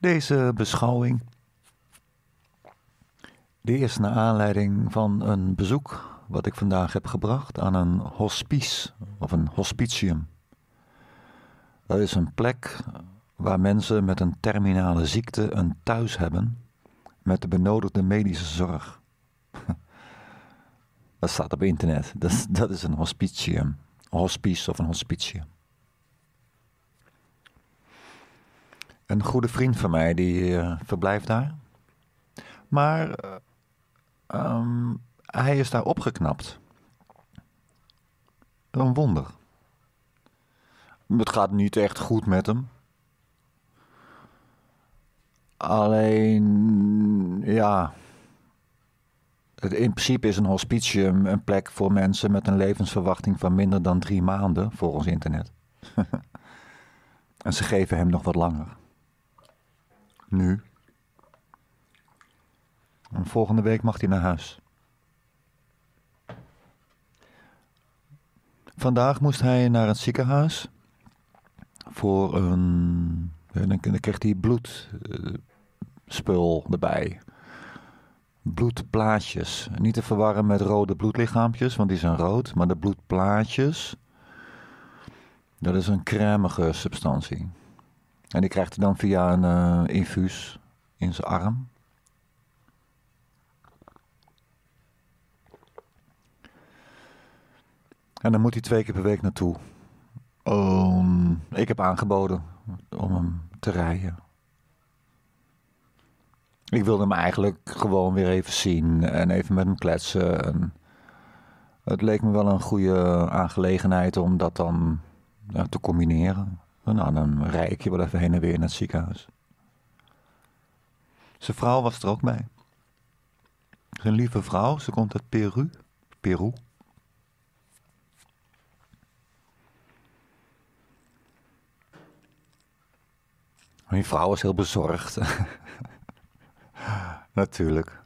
Deze beschouwing, die is naar aanleiding van een bezoek wat ik vandaag heb gebracht aan een hospice of een hospitium. Dat is een plek waar mensen met een terminale ziekte een thuis hebben met de benodigde medische zorg. Dat staat op internet. Dat, dat is een hospitium. hospice of een hospitium. Een goede vriend van mij die eh, verblijft daar. Maar eh, ehm, hij is daar opgeknapt. Een wonder. Het gaat niet echt goed met hem. Alleen, ja. in principe is een hospitium een plek voor mensen met een levensverwachting van minder dan drie maanden, volgens internet. en ze geven hem nog wat langer. Nu. En volgende week mag hij naar huis. Vandaag moest hij naar het ziekenhuis voor een. Dan kreeg hij bloedspul eh, erbij. Bloedplaatjes. Niet te verwarren met rode bloedlichaampjes, want die zijn rood. Maar de bloedplaatjes. Dat is een cremige substantie. En die krijgt hij dan via een eh, infuus in zijn arm. En dan moet hij twee keer per week naartoe. ik heb aangeboden om hem te rijden. Ik wilde hem eigenlijk gewoon weer even zien en even met hem kletsen. het leek me wel een goede aangelegenheid om dat dan te combineren. Nou, dan rij ik je wel even heen en weer naar het ziekenhuis. Zijn vrouw was er ook bij. Zijn lieve vrouw, ze komt uit Peru. Peru. Mijn vrouw was heel bezorgd. Natuurlijk.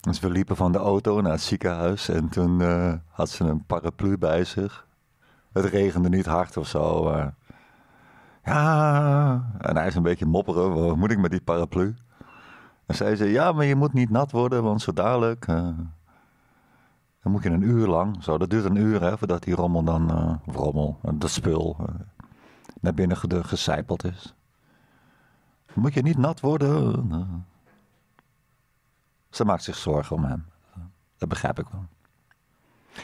Dus we liepen van de auto naar het ziekenhuis en toen eh, had ze een paraplu bij zich. Het regende niet hard of zo. ja, en hij is een beetje mopperen. Wat moet ik met die paraplu? En zij zei, ja, maar je moet niet nat worden, want zo dadelijk... Eh, dan moet je een uur lang, zo, dat duurt een uur hè, voordat die rommel dan, uh, rommel, eh, dat spul, naar binnen ge gecijpeld is. moet je niet nat worden. Ze maakt zich zorgen om hem. Dat begrijp ik wel.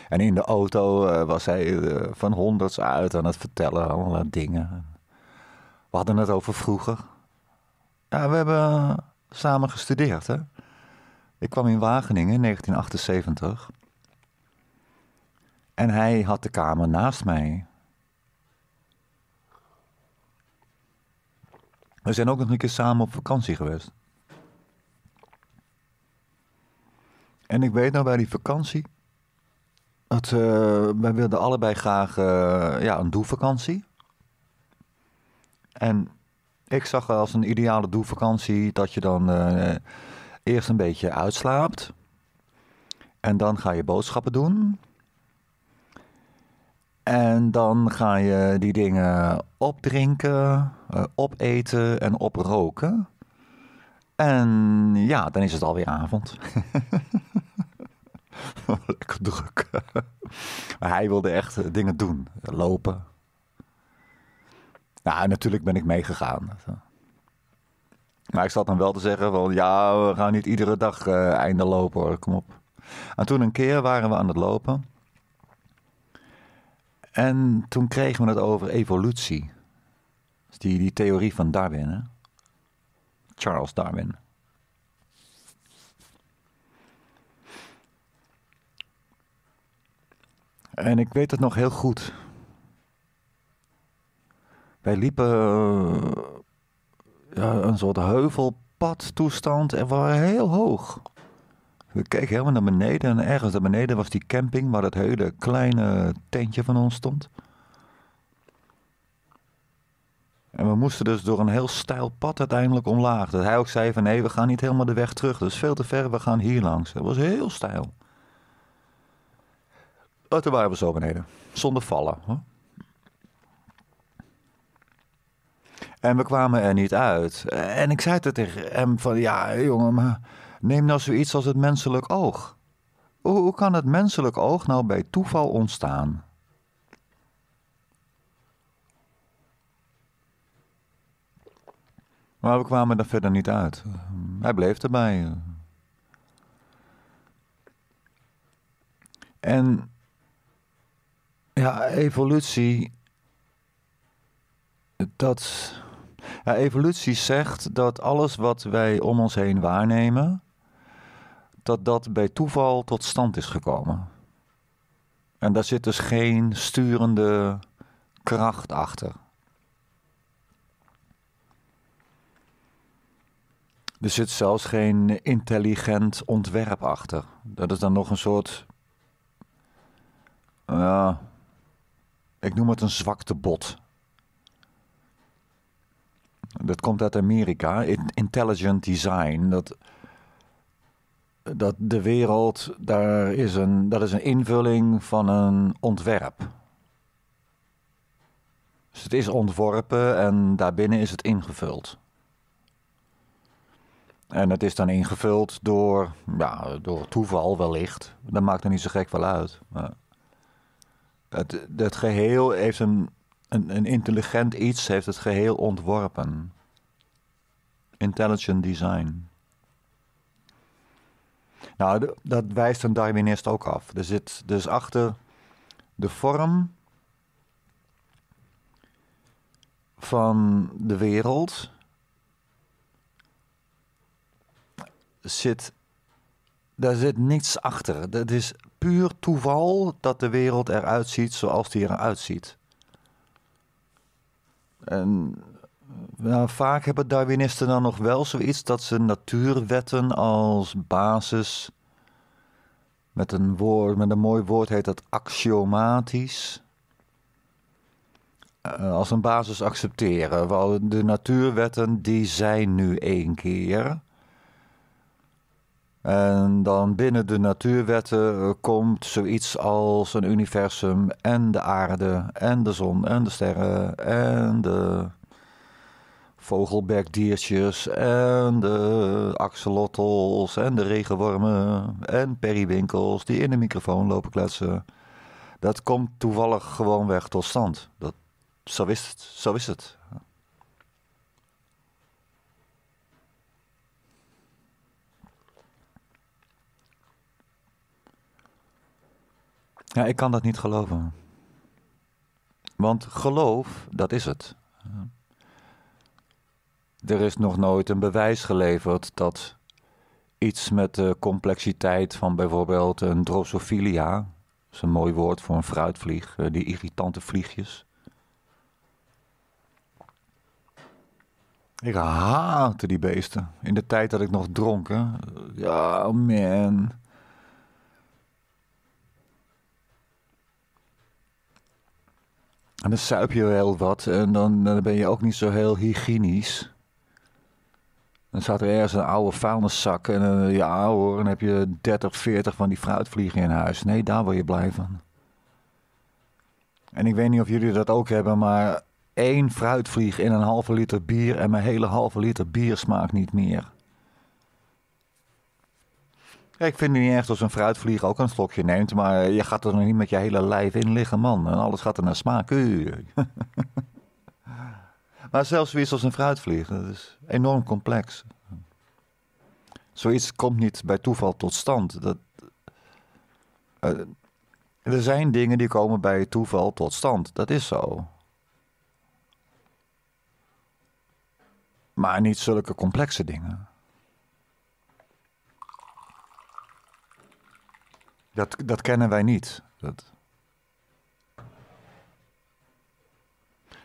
En in de auto eh, was hij eh, van honderds uit aan het vertellen, allerlei dingen. We hadden het over vroeger. Ja, we hebben eh, samen gestudeerd, hè. Ik kwam in Wageningen in 1978. En hij had de kamer naast mij. We zijn ook nog een keer samen op vakantie geweest. En ik weet nou bij die vakantie het, eh, wij wilden allebei graag eh, ja, een doevakantie. En ik zag als een ideale doelvakantie dat je dan eh, eerst een beetje uitslaapt. En dan ga je boodschappen doen. En dan ga je die dingen opdrinken, opeten en oproken. En ja, dan is het alweer avond. Lekker druk. maar hij wilde echt eh, dingen doen. Lopen. Nou, natuurlijk ben ik meegegaan. Maar ik zat dan wel te zeggen van... Ja, we gaan niet iedere dag uh, einde lopen hoor, kom op. En toen een keer waren we aan het lopen. En toen kregen we het over evolutie. Dus die, die theorie van Darwin, hè? Charles Darwin. En ik weet het nog heel goed. Wij liepen eh, ja, een soort heuvelpadtoestand en we waren heel hoog. We keken helemaal naar beneden en ergens naar beneden was die camping waar dat hele kleine tentje van ons stond. En we moesten dus door een heel steil pad uiteindelijk omlaag. Dat hij ook zei van nee, we gaan niet helemaal de weg terug. Dat is veel te ver, we gaan hier langs. Dat was heel steil. Oh, toen waren we zo beneden. Zonder vallen. En we kwamen er niet uit. En ik zei tegen hem van, ja jongen, maar neem nou zoiets als het menselijk oog. Hoe kan het menselijk oog nou bij toeval ontstaan? Maar we kwamen er verder niet uit. Hij bleef erbij. En ja, evolutie. Dat. Ja, evolutie zegt dat alles wat wij om ons heen waarnemen, dat dat bij toeval tot stand is gekomen. En daar zit dus geen sturende kracht achter. Er zit zelfs geen intelligent ontwerp achter. Dat is dan nog een soort. Ja, ik noem het een zwaktebot. Dat komt uit Amerika. Intelligent design. Dat, dat de wereld, daar is een, dat is een invulling van een ontwerp. Dus het is ontworpen en daarbinnen is het ingevuld. En het is dan ingevuld door, ja, door toeval wellicht. Dat maakt er niet zo gek wel uit. Maar... Het, geheel heeft een, een, een intelligent iets, heeft het geheel ontworpen. Intelligent design. Nou, dat wijst een Darwinist ook af. Er zit dus achter de vorm van de wereld zit, daar zit niets achter. Dat is puur toeval dat de wereld eruit ziet zoals die eruit ziet. En nou, vaak hebben Darwinisten dan nog wel zoiets dat ze natuurwetten als basis. Met een, woord, met een mooi woord heet dat axiomatisch. Eh, als een basis accepteren. De natuurwetten die zijn nu één keer. En dan binnen de natuurwetten eh, komt zoiets als een universum en de aarde en de zon en de sterren en de vogelbergdiertjes en de axolotls en de regenwormen en periwinkels die in de microfoon lopen kletsen. Dat komt toevallig gewoon weg tot stand. Dat, zo, is het, zo is het. Ja, ik kan dat niet geloven. Want geloof, dat is het. Er is nog nooit een bewijs geleverd dat iets met de complexiteit van bijvoorbeeld een drosophilia, dat is een mooi woord voor een fruitvlieg, eh, die irritante vliegjes. Ik haatte die beesten. In de tijd dat ik nog dronk. Ja, man. En dan suip je heel wat en dan, dan ben je ook niet zo heel hygiënisch. Dan staat er ergens een oude vuilniszak en je eh, ja hoor, dan heb je 30, 40 van die fruitvliegen in huis. Nee, daar wil je blij van. En ik weet niet of jullie dat ook hebben, maar één fruitvlieg in een halve liter bier en mijn hele halve liter bier smaakt niet meer ik vind het niet echt als een fruitvlieg ook een slokje neemt, maar je gaat er nog niet met je hele lijf in liggen, man. En alles gaat er naar smaak. maar zelfs zoiets als een fruitvlieg, dat is enorm complex. Zoiets komt niet bij toeval tot stand. Dat, eh, er zijn dingen die komen bij toeval tot stand, dat is zo. Maar niet zulke complexe dingen. Dat, dat kennen wij niet. Dat...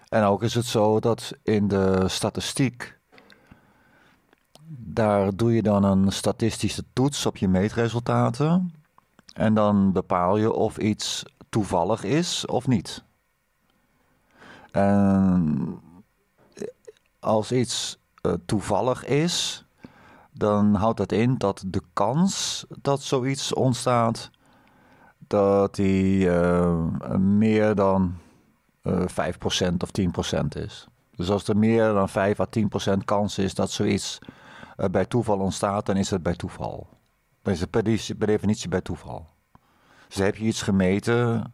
En ook is het zo dat in de statistiek, daar doe je dan een statistische toets op je meetresultaten. En dan bepaal je of iets toevallig is of niet. En als iets eh, toevallig is, dan houdt dat in dat de kans dat zoiets ontstaat dat die eh, meer dan 5% eh, of 10% is. Dus als er meer dan 5 à 10% kans is dat zoiets eh, bij toeval ontstaat, dan is het bij toeval. Dan is het per, definitie bij toeval. Dus heb je iets gemeten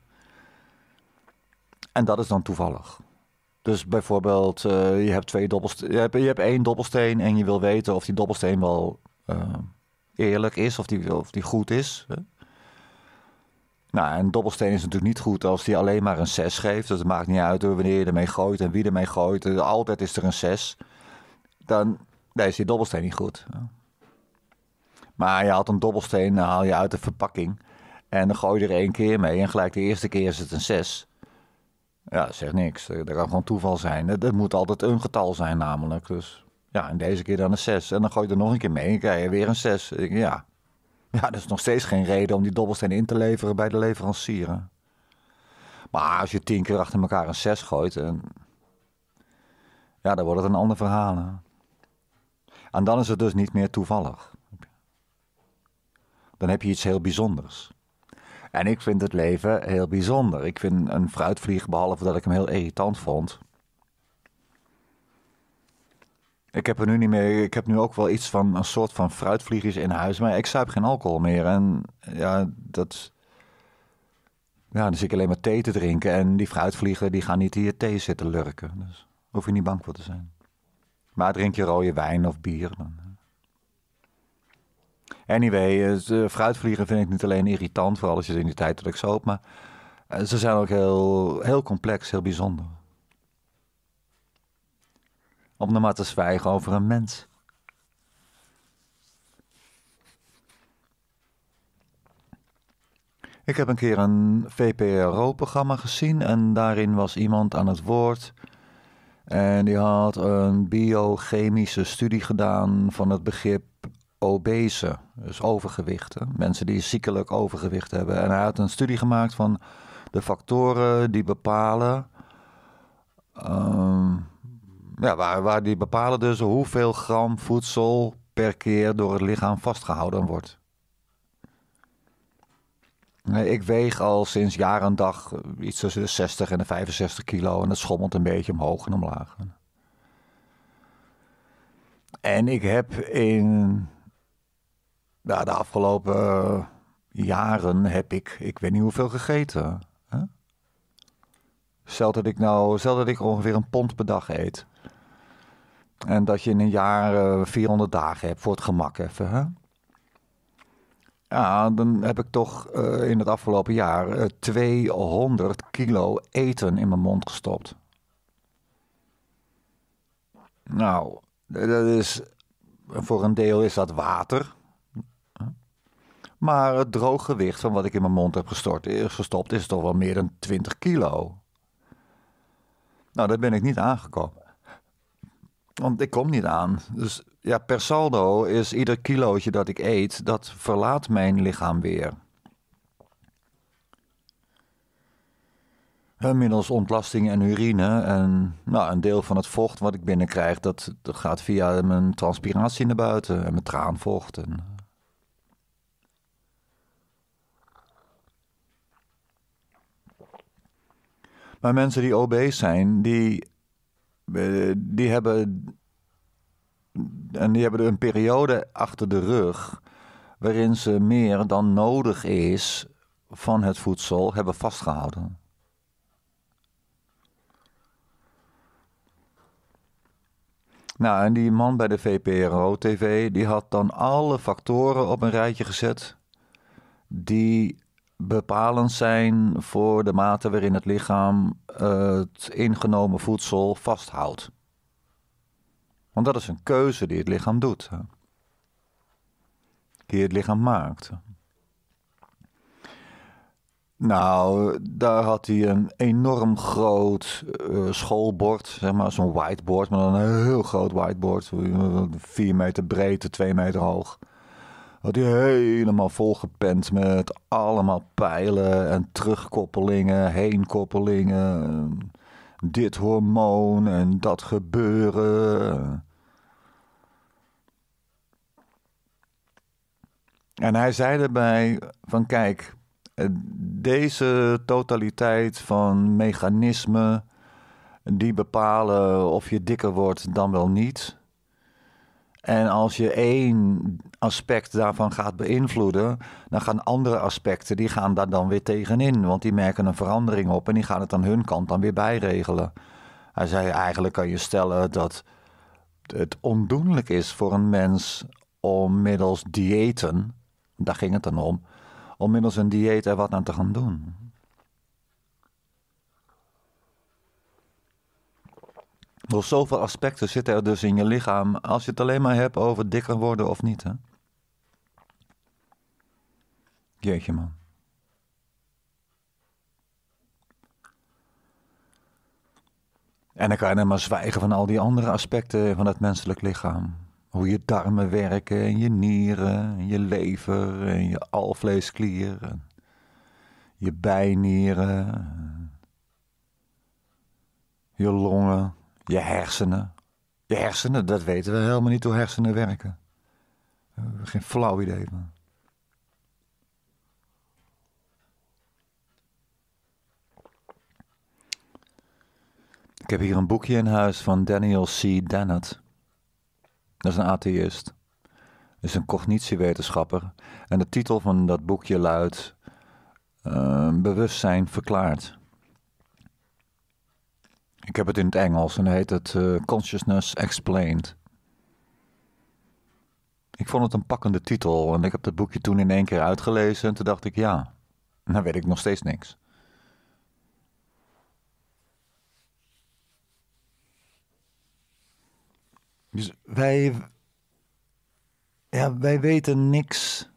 en dat is dan toevallig. Dus bijvoorbeeld, je, hebt twee dobbelsteen, je, hebt, je hebt één dobbelsteen en je wil weten of die dobbelsteen wel eerlijk is, of die, of die goed is. Nou, een dobbelsteen is natuurlijk niet goed als die alleen maar een 6 geeft. Dus het maakt niet uit wanneer je ermee gooit en wie ermee gooit. Eh, altijd is er een 6. Dan is die dobbelsteen niet goed. Maar je haalt een dobbelsteen, dan haal je uit de verpakking. En dan gooi je er één keer mee. En gelijk de eerste keer is het een 6. Ja, dat zegt niks. Dat kan gewoon toeval zijn. Dat moet altijd een getal zijn namelijk. Dus ja, en deze keer dan een 6. En dan gooi je er nog een keer mee en krijg je weer een 6. Ja, ja, dat is nog steeds geen reden om die dobbelsteen in te leveren bij de leverancieren. Maar als je tien keer achter elkaar een zes gooit, en... Eh, ja, dan wordt het een ander verhaal. En dan is het dus niet meer toevallig. Dan heb je iets heel bijzonders. En ik vind het leven heel bijzonder. Ik vind een fruitvlieg, behalve dat ik hem heel irritant vond, Ik heb er nu niet meer. Ik heb nu ook wel iets van een soort van fruitvliegjes in huis. Maar ik zuip geen alcohol meer. En ja, dat. Ja, dan zit ik alleen maar thee te drinken. En die fruitvliegen die gaan niet in je thee zitten lurken. Dus hoef je niet bang voor te zijn. Maar drink je rode wijn of bier dan. Anyway, eh, fruitvliegen vind ik niet alleen irritant, vooral als je in die tijd dat ik zoop, maar eh, ze zijn ook heel, heel complex, heel bijzonder om er maar te zwijgen over een mens. Ik heb een keer een VPRO-programma gezien en daarin was iemand aan het woord. En die had een biochemische studie gedaan van het begrip obese, dus overgewichten, Mensen die ziekelijk overgewicht hebben. En hij had een studie gemaakt van de factoren die bepalen ehm, ja, waar, waar die bepalen dus hoeveel gram voedsel per keer door het lichaam vastgehouden wordt. Ik weeg al sinds jaar en dag eh, iets tussen de 60 en de 65 kilo en dat schommelt een beetje omhoog en omlaag. En ik heb in ja, nou, de afgelopen jaren heb ik, ik weet niet hoeveel gegeten. Hè? dat ik nou, stel dat ik ongeveer een pond per dag eet. En dat je in een jaar 400 eh, dagen hebt voor het gemak even. Hè? Ja, dan heb ik toch eh, in het afgelopen jaar 200 eh, kilo eten in mijn mond gestopt. Nou, dat is voor een deel is dat water. Maar het droog gewicht van wat ik in mijn mond heb gestort, gestopt is toch wel meer dan 20 kilo. Nou, daar ben ik niet aangekomen. Want ik kom niet aan. Dus ja, per saldo is ieder kilootje dat ik eet, dat verlaat mijn lichaam weer. Inmiddels ontlasting en urine en nou, een deel van het vocht wat ik binnenkrijg, dat, dat gaat via mijn transpiratie naar buiten en mijn traanvocht. En... Maar mensen die obese zijn, die eh, die hebben. En die hebben een periode achter de rug. waarin ze meer dan nodig is van het voedsel hebben vastgehouden. Nou, en die man bij de VPRO-TV, die had dan alle factoren op een rijtje gezet die bepalend zijn voor de mate waarin het lichaam het ingenomen voedsel vasthoudt. Want dat is een keuze die het lichaam doet, die het lichaam maakt. Nou, daar had hij een enorm groot eh, schoolbord, zeg maar, zo'n whiteboard, maar dan een heel groot whiteboard, vier meter breed, 2 meter hoog. Had hij helemaal volgepend met allemaal pijlen en terugkoppelingen, heenkoppelingen. Eh, dit hormoon en dat gebeuren. En hij zei erbij van kijk, eh, deze totaliteit van mechanismen die bepalen of je dikker wordt dan wel niet. En als je één aspect daarvan gaat beïnvloeden, dan gaan andere aspecten die gaan daar dan weer tegenin. Want die merken een verandering op en die gaan het aan hun kant dan weer bijregelen. Hij zei: eigenlijk kan je stellen dat het ondoenlijk is voor een mens om middels diëten, daar ging het dan om, om middels een dieet er wat aan te gaan doen. Voor zoveel aspecten zitten er dus in je lichaam. Als je het alleen maar hebt over dikker worden of niet. Hè? Jeetje man. En dan kan je dan maar zwijgen van al die andere aspecten van het menselijk lichaam. Hoe je darmen werken, en je nieren, en je lever, en je alvleesklier, en je bijnieren, je longen. Je hersenen. Je hersenen, dat weten we helemaal niet hoe hersenen werken. geen flauw idee van. Ik heb hier een boekje in huis van Daniel C. Dennett. Dat is een atheïst. Is een cognitiewetenschapper. En de titel van dat boekje luidt: eh, Bewustzijn verklaard. Ik heb het in het Engels en heet het eh, Consciousness Explained. Ik vond het een pakkende titel en ik heb dat boekje toen in één keer uitgelezen en toen dacht ik ja, dan weet ik nog steeds niks. Dus wij, ja, wij weten niks.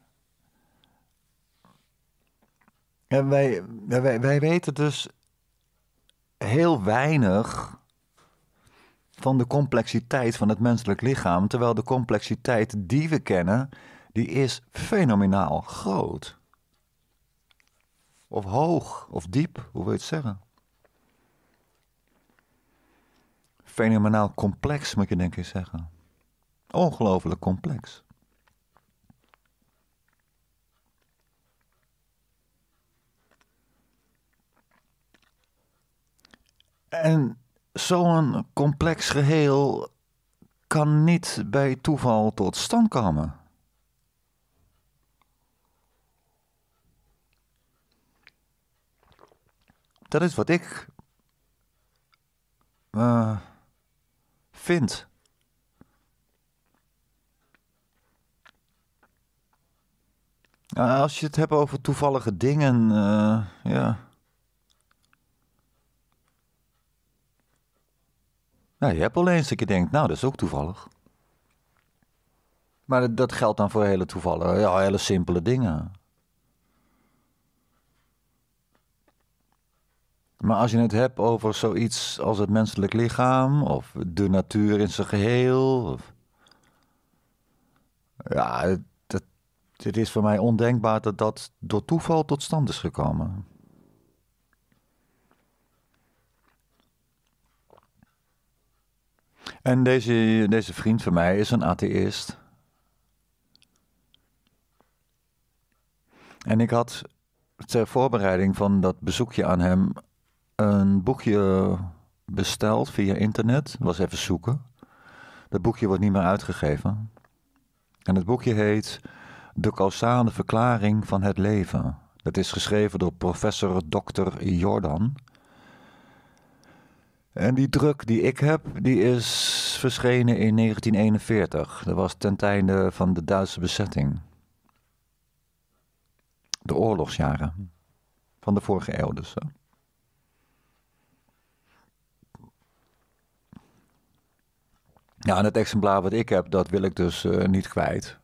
en wij, wij, wij weten dus heel weinig van de complexiteit van het menselijk lichaam. Terwijl de complexiteit die we kennen, die is fenomenaal groot. Of hoog, of diep, hoe wil je het zeggen? Fenomenaal complex moet je denk ik zeggen. Ongelooflijk complex. En zo'n complex geheel kan niet bij toeval tot stand komen. Dat is wat ik eh, vind. Nou, als je het hebt over toevallige dingen, uh, ja. Ja, nou, je hebt wel eens dat je denkt, nou, dat is ook toevallig. Maar dat, geldt dan voor hele toevallen, ja, hele simpele dingen. Maar als je het hebt over zoiets als het menselijk lichaam of de natuur in zijn geheel. Of... Ja, het, het is voor mij ondenkbaar dat dat door toeval tot stand is gekomen. En deze, deze vriend van mij is een atheïst. En ik had ter voorbereiding van dat bezoekje aan hem een boekje besteld via internet. Was even zoeken. Dat boekje wordt niet meer uitgegeven. En het boekje heet De causale verklaring van het leven. Dat is geschreven door professor Dr. Jordan. En die druk die ik heb, die is verschenen in 1941. Dat was ten tijde van de Duitse bezetting. De oorlogsjaren van de vorige eeuw dus. Ja, en het exemplaar wat ik heb, dat wil ik dus eh, niet kwijt.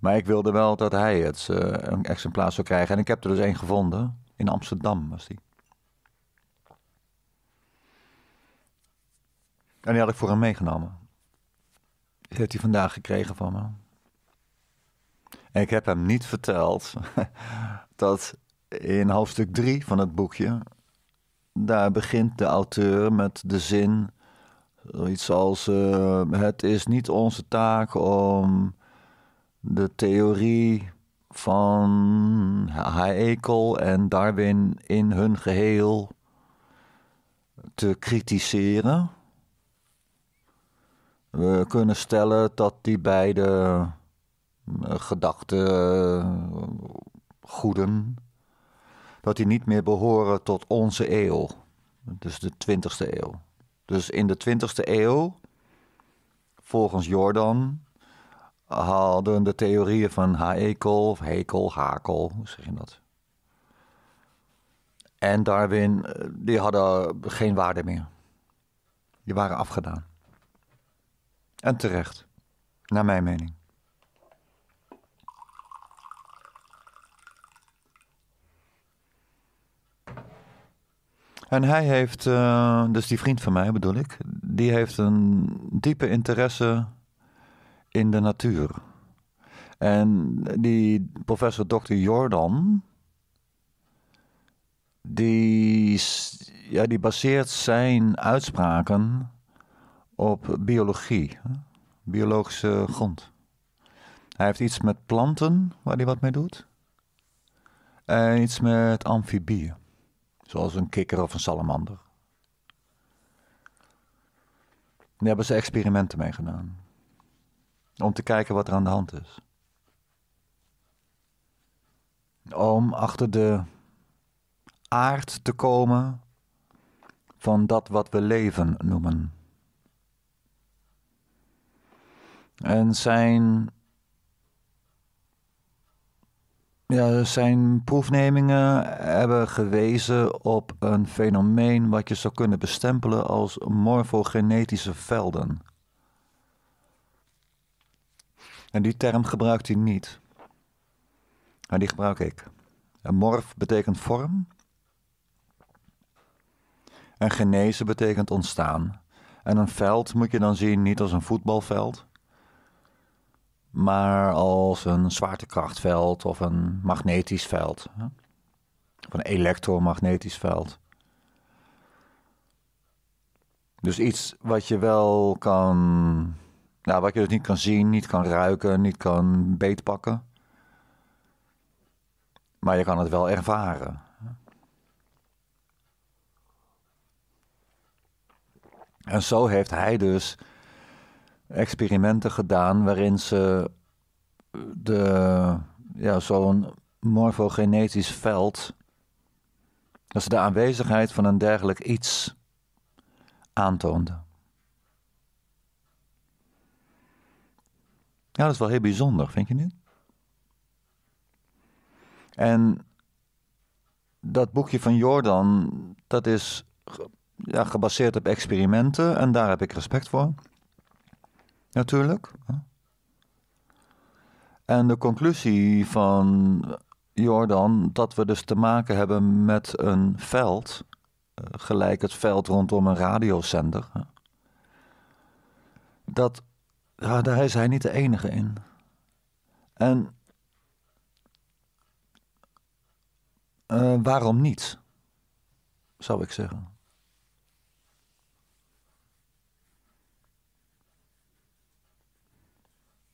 Maar ik wilde wel dat hij het eh, een exemplaar zou krijgen. En ik heb er dus één gevonden. In Amsterdam was die. En die had ik voor hem meegenomen. Die heeft hij vandaag gekregen van me. En ik heb hem niet verteld dat in hoofdstuk 3 van het boekje, daar begint de auteur met de zin, iets als, eh, het is niet onze taak om de theorie van Haeckel en Darwin in hun geheel te kritiseren we kunnen stellen dat die beide eh, eh, goeden. dat die niet meer behoren tot onze eeuw, dus de 20 ste eeuw. Dus in de 20 ste eeuw, volgens Jordan, hadden de theorieën van Haekel, of Hekel, Hakel, hoe zeg je dat? En Darwin, eh, die hadden geen waarde meer. Die waren afgedaan. En terecht, naar mijn mening. En hij heeft, eh, dus die vriend van mij bedoel ik, die heeft een diepe interesse in de natuur. En die professor Dr. Jordan, die, ja, die baseert zijn uitspraken op biologie, biologische grond. Hij heeft iets met planten waar hij wat mee doet. En iets met amfibieën, zoals een kikker of een salamander. Daar hebben ze experimenten mee gedaan. Om te kijken wat er aan de hand is. Om achter de aard te komen van dat wat we leven noemen. En zijn, ja, zijn proefnemingen hebben gewezen op een fenomeen wat je zou kunnen bestempelen als morfogenetische velden. En die term gebruikt hij niet. Maar nou, die gebruik ik. En morf betekent vorm. En genezen betekent ontstaan. En een veld moet je dan zien niet als een voetbalveld, maar als een zwaartekrachtveld of een magnetisch veld. Of een elektromagnetisch veld. Dus iets wat je wel kan. Nou, wat je dus niet kan zien, niet kan ruiken, niet kan beetpakken. Maar je kan het wel ervaren. En zo heeft hij dus experimenten gedaan waarin ze eh, de, ja, zo'n morfogenetisch veld, dat ze de aanwezigheid van een dergelijk iets aantoonden. Ja, dat is wel heel bijzonder, vind je niet? En dat boekje van Jordan, dat is ja, gebaseerd op experimenten en daar heb ik respect voor. Natuurlijk. En de conclusie van Jordan dat we dus te maken hebben met een veld, eh, gelijk het veld rondom een radiocenter. Dat, daar is hij niet de enige in. En eh, waarom niet, zou ik zeggen.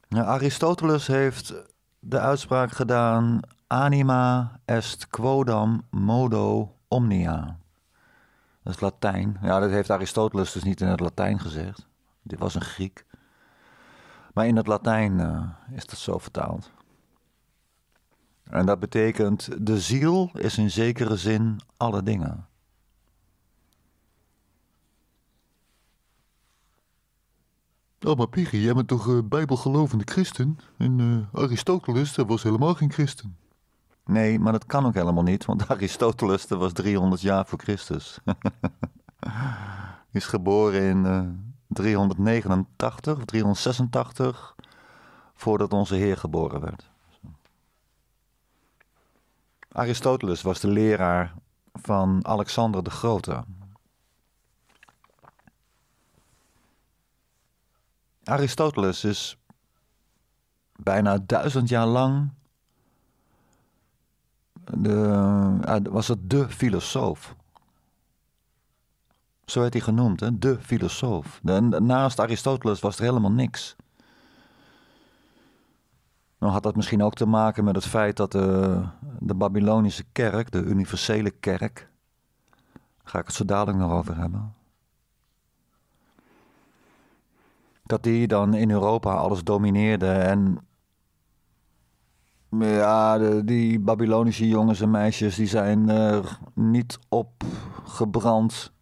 Ja, nou, Aristoteles heeft de uitspraak gedaan: anima est quodam modo omnia. Dat is Latijn. Ja, dat heeft Aristoteles dus niet in het Latijn gezegd. Dit was een Griek. Maar in het Latijn eh, is dat zo vertaald. En dat betekent: de ziel is in zekere zin alle dingen. Oh, maar Piggy, jij bent toch eh, bijbelgelovende christen? En uh, Aristoteles, dat was helemaal geen christen. Nee, maar dat kan ook helemaal niet, want Aristoteles dat was 300 jaar voor Christus. is geboren in 389 eh, of 386, voordat onze Heer geboren werd. Aristoteles was de leraar van Alexander de Grote. Aristoteles is bijna duizend jaar lang. De, eh, was het de filosoof. Zo werd hij genoemd, hè? de filosoof. naast Aristoteles was er helemaal niks. Nou had dat misschien ook te maken met het feit dat de, de Babylonische kerk, de universele kerk, daar ga ik het zo dadelijk nog over hebben, dat die dan in Europa alles domineerde. En ja, de, die Babylonische jongens en meisjes die zijn er niet op gebrand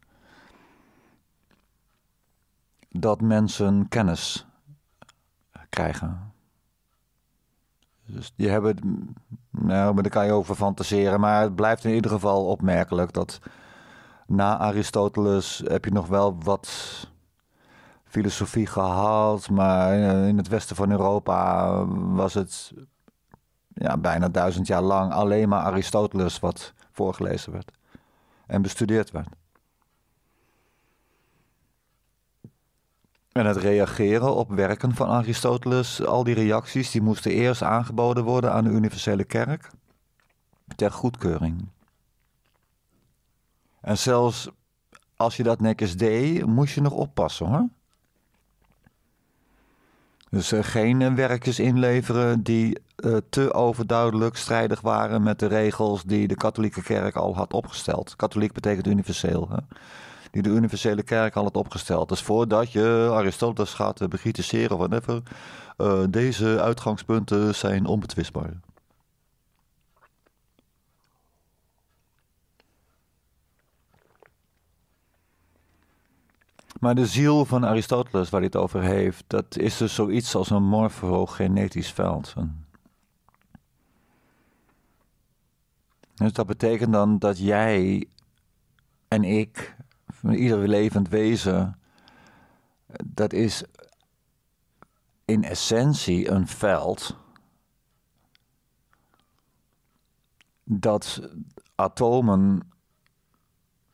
dat mensen kennis krijgen. Dus die hebben, nou, maar daar kan je over fantaseren, maar het blijft in ieder geval opmerkelijk dat na Aristoteles heb je nog wel wat filosofie gehaald. Maar eh, in het westen van Europa was het ja, bijna duizend jaar lang alleen maar Aristoteles wat voorgelezen werd en bestudeerd werd. En het reageren op werken van Aristoteles, al die reacties, die moesten eerst aangeboden worden aan de universele kerk ter goedkeuring. En zelfs als je dat netjes deed, moest je nog oppassen hoor. Dus eh, geen eh, werkjes inleveren die eh, te overduidelijk strijdig waren met de regels die de katholieke kerk al had opgesteld. Katholiek betekent universeel. Hè? Die de universele kerk al had opgesteld. Dus voordat je Aristoteles gaat begritiseren of whatever, deze uitgangspunten zijn onbetwistbaar. Maar de ziel van Aristoteles, waar hij het over heeft, dat is dus zoiets als een morfogenetisch veld. Dus dat betekent dan dat jij en ik, ieder levend wezen, dat is in essentie een veld dat atomen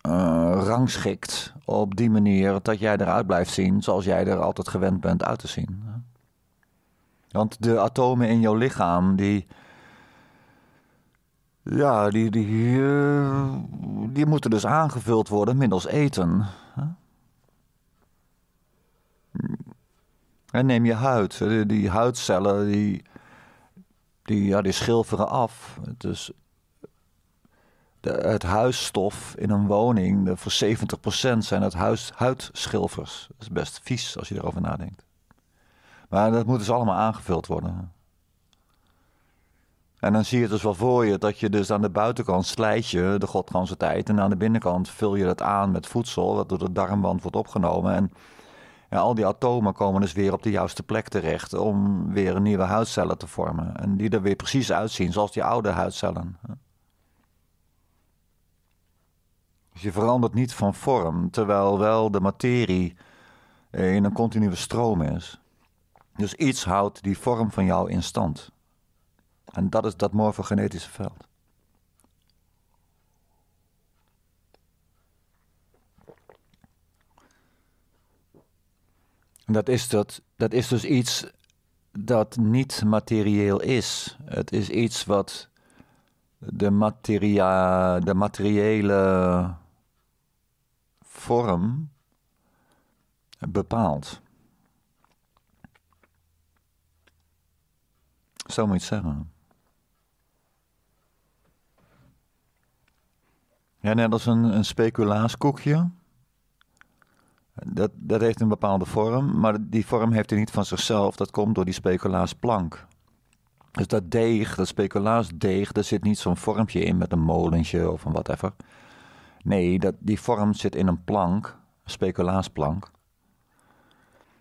eh, rangschikt op die manier dat jij eruit blijft zien zoals jij er altijd gewend bent uit te zien. Want de atomen in jouw lichaam, die. Ja, die, die, eh, die moeten dus aangevuld worden middels eten. En neem je huid. Die, huidcellen, die, die, ja, die schilferen af. Dus het huisstof in een woning, de, voor 70% zijn het huis, huidschilfers. Dat is best vies als je erover nadenkt. Maar dat moet dus allemaal aangevuld worden. En dan zie je het dus wel voor je dat je dus aan de buitenkant slijt je de godganse tijd. En aan de binnenkant vul je dat aan met voedsel dat door de darmwand wordt opgenomen. En, en al die atomen komen dus weer op de juiste plek terecht om weer nieuwe huidcellen te vormen. En die er weer precies uitzien zoals die oude huidcellen. Dus je verandert niet van vorm, terwijl wel de materie in een continue stroom is. Dus iets houdt die vorm van jou in stand. En dat is dat morfogenetische veld. En dat is, dat, dat is dus iets dat niet materieel is. Het is iets wat de, materia, de materiële vorm bepaalt. Zo moet je het zeggen. Ja, net als een, een speculaaskoekje. Dat, dat heeft een bepaalde vorm, maar die vorm heeft hij niet van zichzelf. Dat komt door die speculaasplank. Dus dat deeg, dat speculaasdeeg, daar zit niet zo'n vormpje in met een molentje of een whatever. Nee, dat, die vorm zit in een plank, een speculaasplank.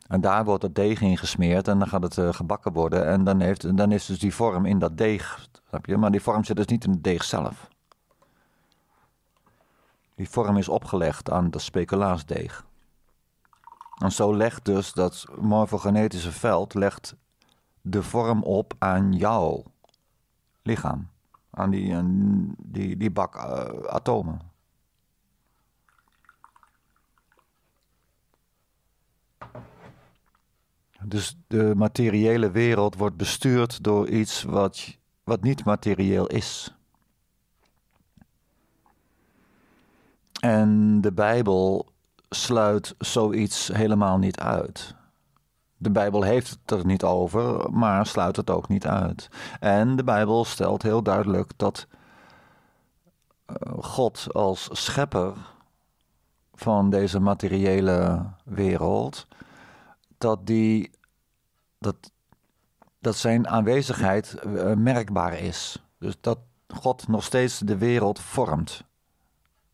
En daar wordt het deeg in gesmeerd en dan gaat het eh, gebakken worden. En dan, heeft, dan is dus die vorm in dat deeg, snap je? Maar die vorm zit dus niet in het deeg zelf. Die vorm is opgelegd aan dat speculaasdeeg. En zo legt dus dat morfogenetische veld legt de vorm op aan jouw lichaam. Aan die, die, die bak eh, atomen. Dus de materiële wereld wordt bestuurd door iets wat, wat niet materieel is. En de Bijbel sluit zoiets helemaal niet uit. De Bijbel heeft het er niet over, maar sluit het ook niet uit. En de Bijbel stelt heel duidelijk dat eh, God als schepper van deze materiële wereld dat, die, dat, dat zijn aanwezigheid eh, merkbaar is. Dus dat God nog steeds de wereld vormt.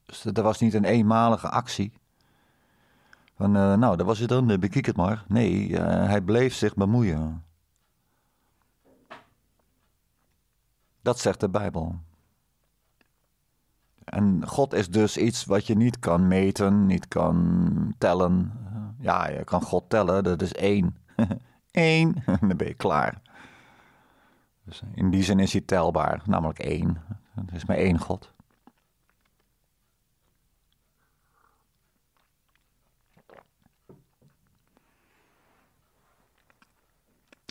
Dus dat, was niet een eenmalige actie. Van, eh, nou, dat was het dan, bekijk het maar. Nee, eh, hij bleef zich bemoeien. Dat zegt de Bijbel. En God is dus iets wat je niet kan meten, niet kan tellen, ja, je kan God tellen, dat is één. Eén, dan ben je klaar. Dus eh, in die zin is hij telbaar, namelijk één. Het is maar één God.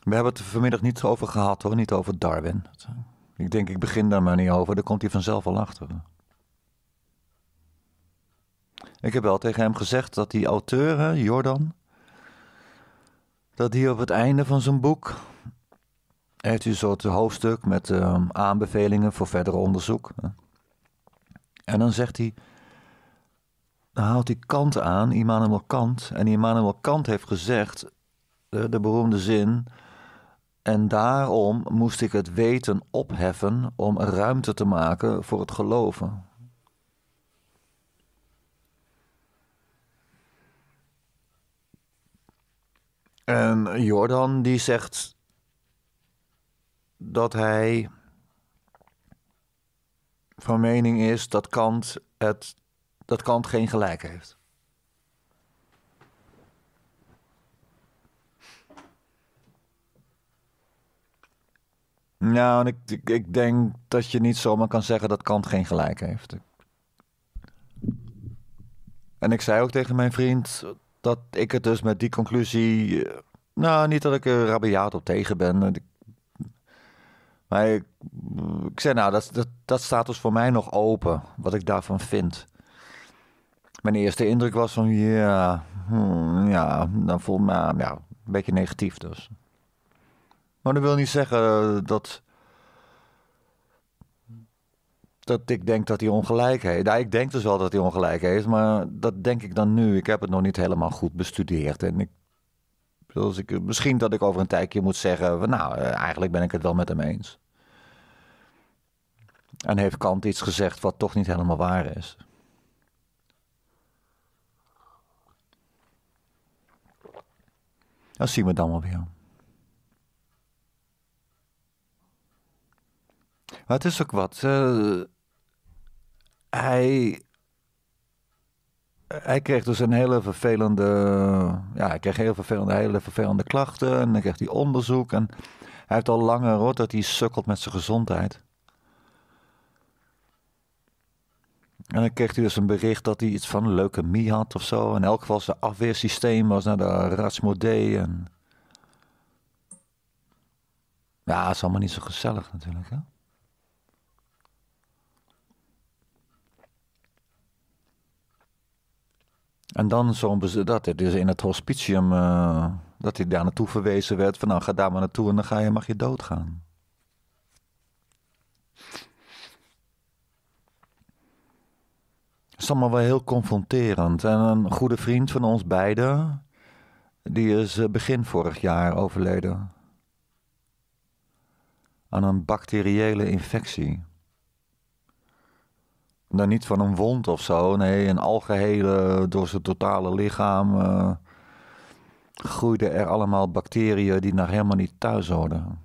We hebben het vanmiddag niet over gehad hoor, niet over Darwin. Ik denk, ik begin daar maar niet over, daar komt hij vanzelf al achter. Ik heb wel tegen hem gezegd dat die auteur, Jordan, dat hij op het einde van zijn boek heeft hij een soort hoofdstuk met ehm, aanbevelingen voor verder onderzoek. En dan zegt hij, dan haalt hij Kant aan, Immanuel Kant. En Immanuel Kant heeft gezegd, de beroemde zin, en daarom moest ik het weten opheffen om ruimte te maken voor het geloven. En Jordan die zegt dat hij van mening is dat Kant, het, dat Kant geen gelijk heeft. Nou, ik, ik, ik, denk dat je niet zomaar kan zeggen dat Kant geen gelijk heeft. En ik zei ook tegen mijn vriend dat ik het dus met die conclusie. Eh, nou, niet dat ik er op tegen ben. Eh, maar ik, eh, ik nou, dat, dat, staat dus voor mij nog open, wat ik daarvan vind. Mijn eerste indruk was van, ja, hmm, ja, dan voel me, ja, een beetje negatief dus. Maar dat wil niet zeggen dat, dat ik denk dat hij ongelijk heeft. ik denk dus wel dat hij ongelijk heeft, maar dat denk ik dan nu. Ik heb het nog niet helemaal goed bestudeerd. En ik, dus ik, misschien dat ik over een tijdje moet zeggen, nou, eh, eigenlijk ben ik het wel met hem eens. En heeft Kant iets gezegd wat toch niet helemaal waar is. Dat zien we dan wel weer. Maar het is ook wat. Eh, hij, hij kreeg dus een hele vervelende, ja, hij kreeg heel vervelende, hele vervelende klachten. En dan kreeg hij onderzoek. En hij heeft al langer rot dat hij sukkelt met zijn gezondheid. En dan kreeg hij dus een bericht dat hij iets van leukemie had of zo. En elk was zijn afweersysteem was naar de Rasmodee. En... Ja, het is allemaal niet zo gezellig natuurlijk. Hè? En dan zo'n dat het dus in het hospitium, eh, dat hij daar naartoe verwezen werd. Van nou, ga daar maar naartoe en dan ga je, mag je doodgaan. Het is allemaal wel heel confronterend. En een goede vriend van ons beiden, die is eh, begin vorig jaar overleden. Aan een bacteriële infectie dan nou, niet van een wond of zo. Nee, een algehele door zijn totale lichaam eh, groeiden er allemaal bacteriën die nog helemaal niet thuis hoorden.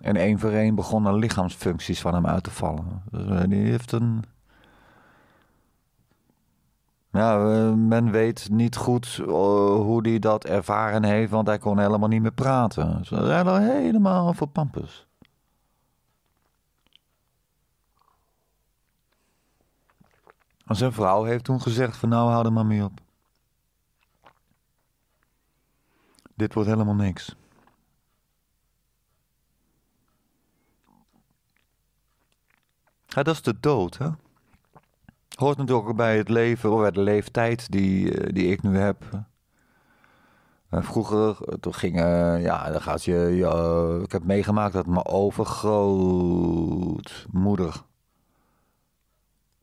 En één voor één begonnen lichaamsfuncties van hem uit te vallen. Dus, eh, die heeft een. ja, eh, men weet niet goed hoe hij dat ervaren heeft, want hij kon helemaal niet meer praten. Ze zijn helemaal voor pampers. En zijn vrouw heeft toen gezegd van nou, hou er maar mee op. Dit wordt helemaal niks. Ja, dat is de dood, hè? Hoort natuurlijk ook bij het leven, of bij de leeftijd die, eh, die ik nu heb. Eh, vroeger, eh, toen ging, ja, dan gaat je, ik heb meegemaakt dat mijn overgrootmoeder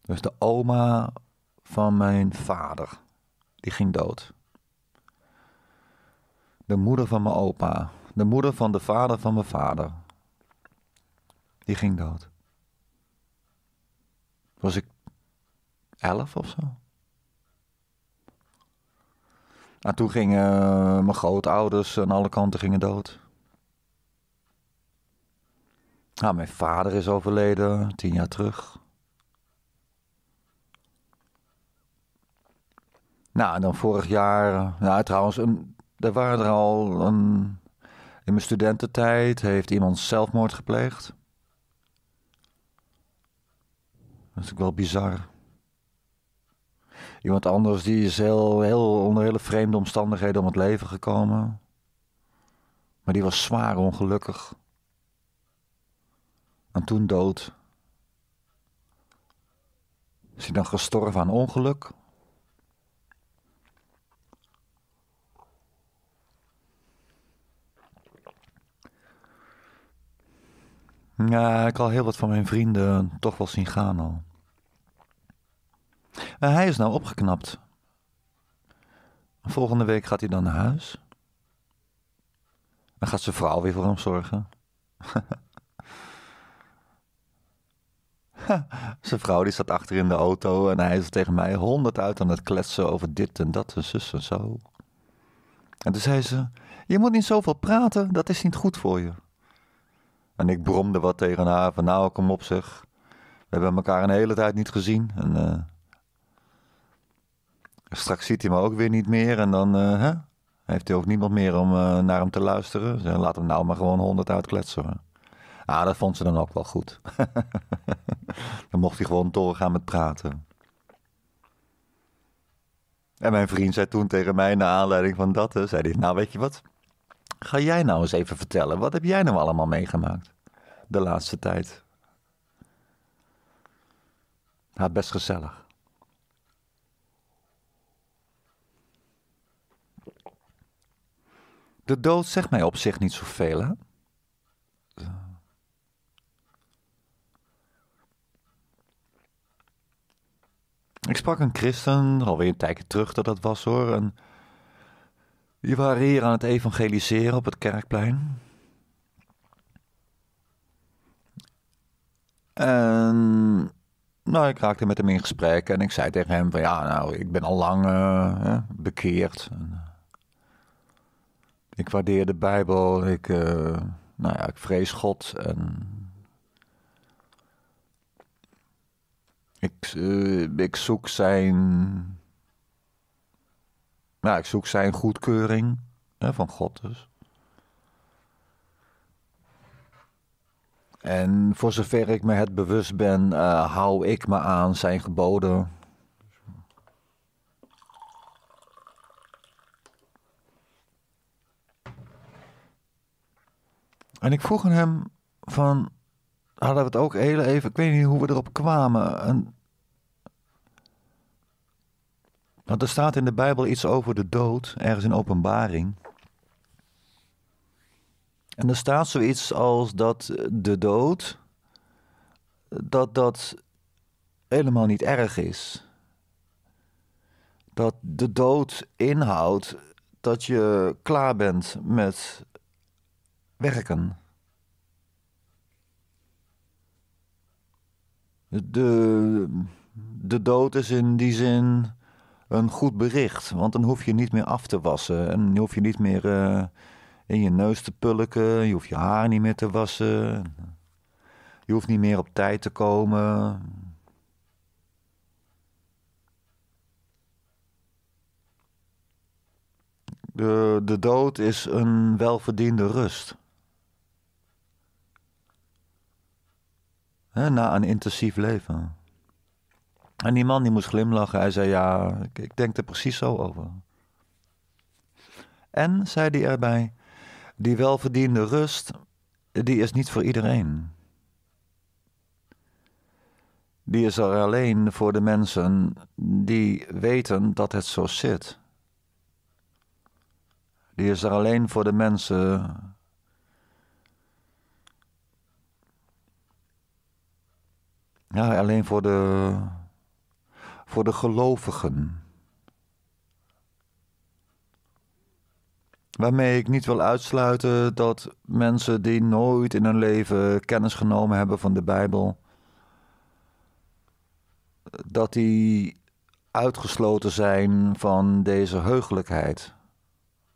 dus de oma van mijn vader, die ging dood. De moeder van mijn opa, de moeder van de vader van mijn vader, die ging dood. Was ik elf of zo? En nou, toen gingen eh, mijn grootouders aan alle kanten gingen dood. Nou, mijn vader is overleden tien jaar terug. Nou, en dan vorig jaar, nou trouwens, een, er waren er al een, in mijn studententijd heeft iemand zelfmoord gepleegd. Dat is ook wel bizar. Iemand anders die is heel, onder hele vreemde omstandigheden om het leven gekomen. Maar die was zwaar ongelukkig. En toen dood. Is hij dan gestorven aan ongeluk? Ja, ik al heel wat van mijn vrienden toch wel zien gaan al. En eh, hij is nou opgeknapt. Volgende week gaat hij dan naar huis. Dan gaat zijn vrouw weer voor hem zorgen. zijn vrouw die zat achter in de auto en hij is tegen mij honderd uit aan het kletsen over dit en dat en zus en zo. En toen zei ze: Je moet niet zoveel praten, dat is niet goed voor je. En ik bromde wat tegen haar van nou, kom op zeg. We hebben elkaar een hele tijd niet gezien. En, eh, straks ziet hij me ook weer niet meer en dan eh, hè? heeft hij ook niemand meer om eh, naar hem te luisteren. Ze, laat hem nou maar gewoon honderd uitkletsen. Ah, dat vond ze dan ook wel goed. dan mocht hij gewoon doorgaan met praten. En mijn vriend zei toen tegen mij, naar aanleiding van dat, zei hij, nou weet je wat, Ga jij nou eens even vertellen, wat heb jij nou allemaal meegemaakt de laatste tijd? Ja, best gezellig. De dood zegt mij op zich niet zoveel, hè? Ik sprak een christen, alweer een tijdje terug dat dat was hoor. Die waren hier aan het evangeliseren op het kerkplein. En nou, ik raakte met hem in gesprek en ik zei tegen hem van ja, nou, ik ben al lang eh, bekeerd. Eh, ik waardeer de Bijbel, ik, eh, nou ja, ik vrees God en ik, ik zoek zijn nou, ik zoek zijn goedkeuring hè, van God dus. En voor zover ik me het bewust ben, eh, hou ik me aan zijn geboden. En ik vroeg aan hem van, hadden we het ook heel even, ik weet niet hoe we erop kwamen. Want er staat in de Bijbel iets over de dood, ergens in openbaring. En er staat zoiets als dat de dood, dat dat helemaal niet erg is. Dat de dood inhoudt dat je klaar bent met werken. De, de dood is in die zin een goed bericht. Want dan hoef je niet meer af te wassen. En dan hoef je niet meer eh, in je neus te pulken. Je hoeft je haar niet meer te wassen. Je hoeft niet meer op tijd te komen. De, de dood is een welverdiende rust. He, na een intensief leven. En die man die moest glimlachen. Hij zei: Ja, ik, denk er precies zo over. En, zei hij erbij, die welverdiende rust, die is niet voor iedereen. Die is er alleen voor de mensen die weten dat het zo zit. Die is er alleen voor de mensen. Ja, alleen voor de voor de gelovigen. Waarmee ik niet wil uitsluiten dat mensen die nooit in hun leven kennis genomen hebben van de Bijbel, dat die uitgesloten zijn van deze heugelijkheid.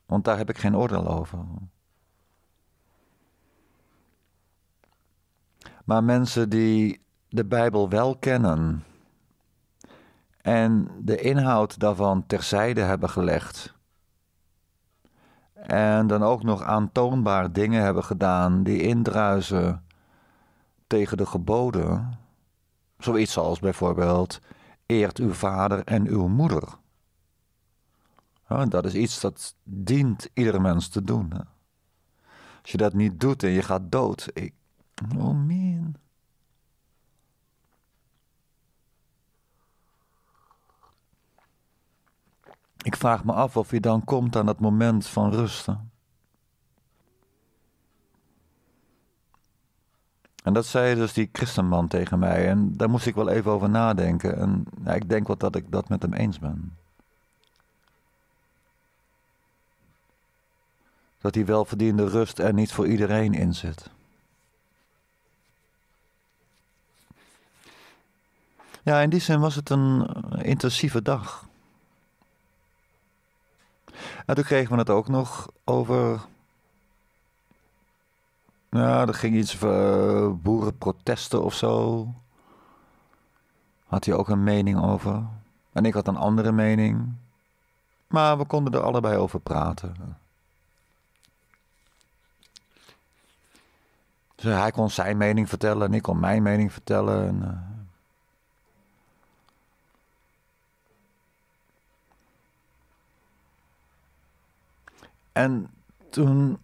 Want daar heb ik geen oordeel over. Maar mensen die de Bijbel wel kennen, en de inhoud daarvan terzijde hebben gelegd. En dan ook nog aantoonbaar dingen hebben gedaan die indruisen tegen de geboden. Zoiets als bijvoorbeeld: eert uw vader en uw moeder. dat is iets dat dient ieder mens te doen. Als je dat niet doet en je gaat dood, ik, oh man. Ik vraag me af of je dan komt aan dat moment van rusten. En dat zei dus die christenman tegen mij. En daar moest ik wel even over nadenken. En ja, ik denk wel dat ik dat met hem eens ben. Dat die welverdiende rust er niet voor iedereen in zit. Ja, in die zin was het een intensieve dag. En toen kregen we het ook nog over. Nou, er ging iets van eh, boerenprotesten of zo. Had hij ook een mening over. En ik had een andere mening. Maar we konden er allebei over praten. Dus hij kon zijn mening vertellen en ik kon mijn mening vertellen. En, eh, En toen,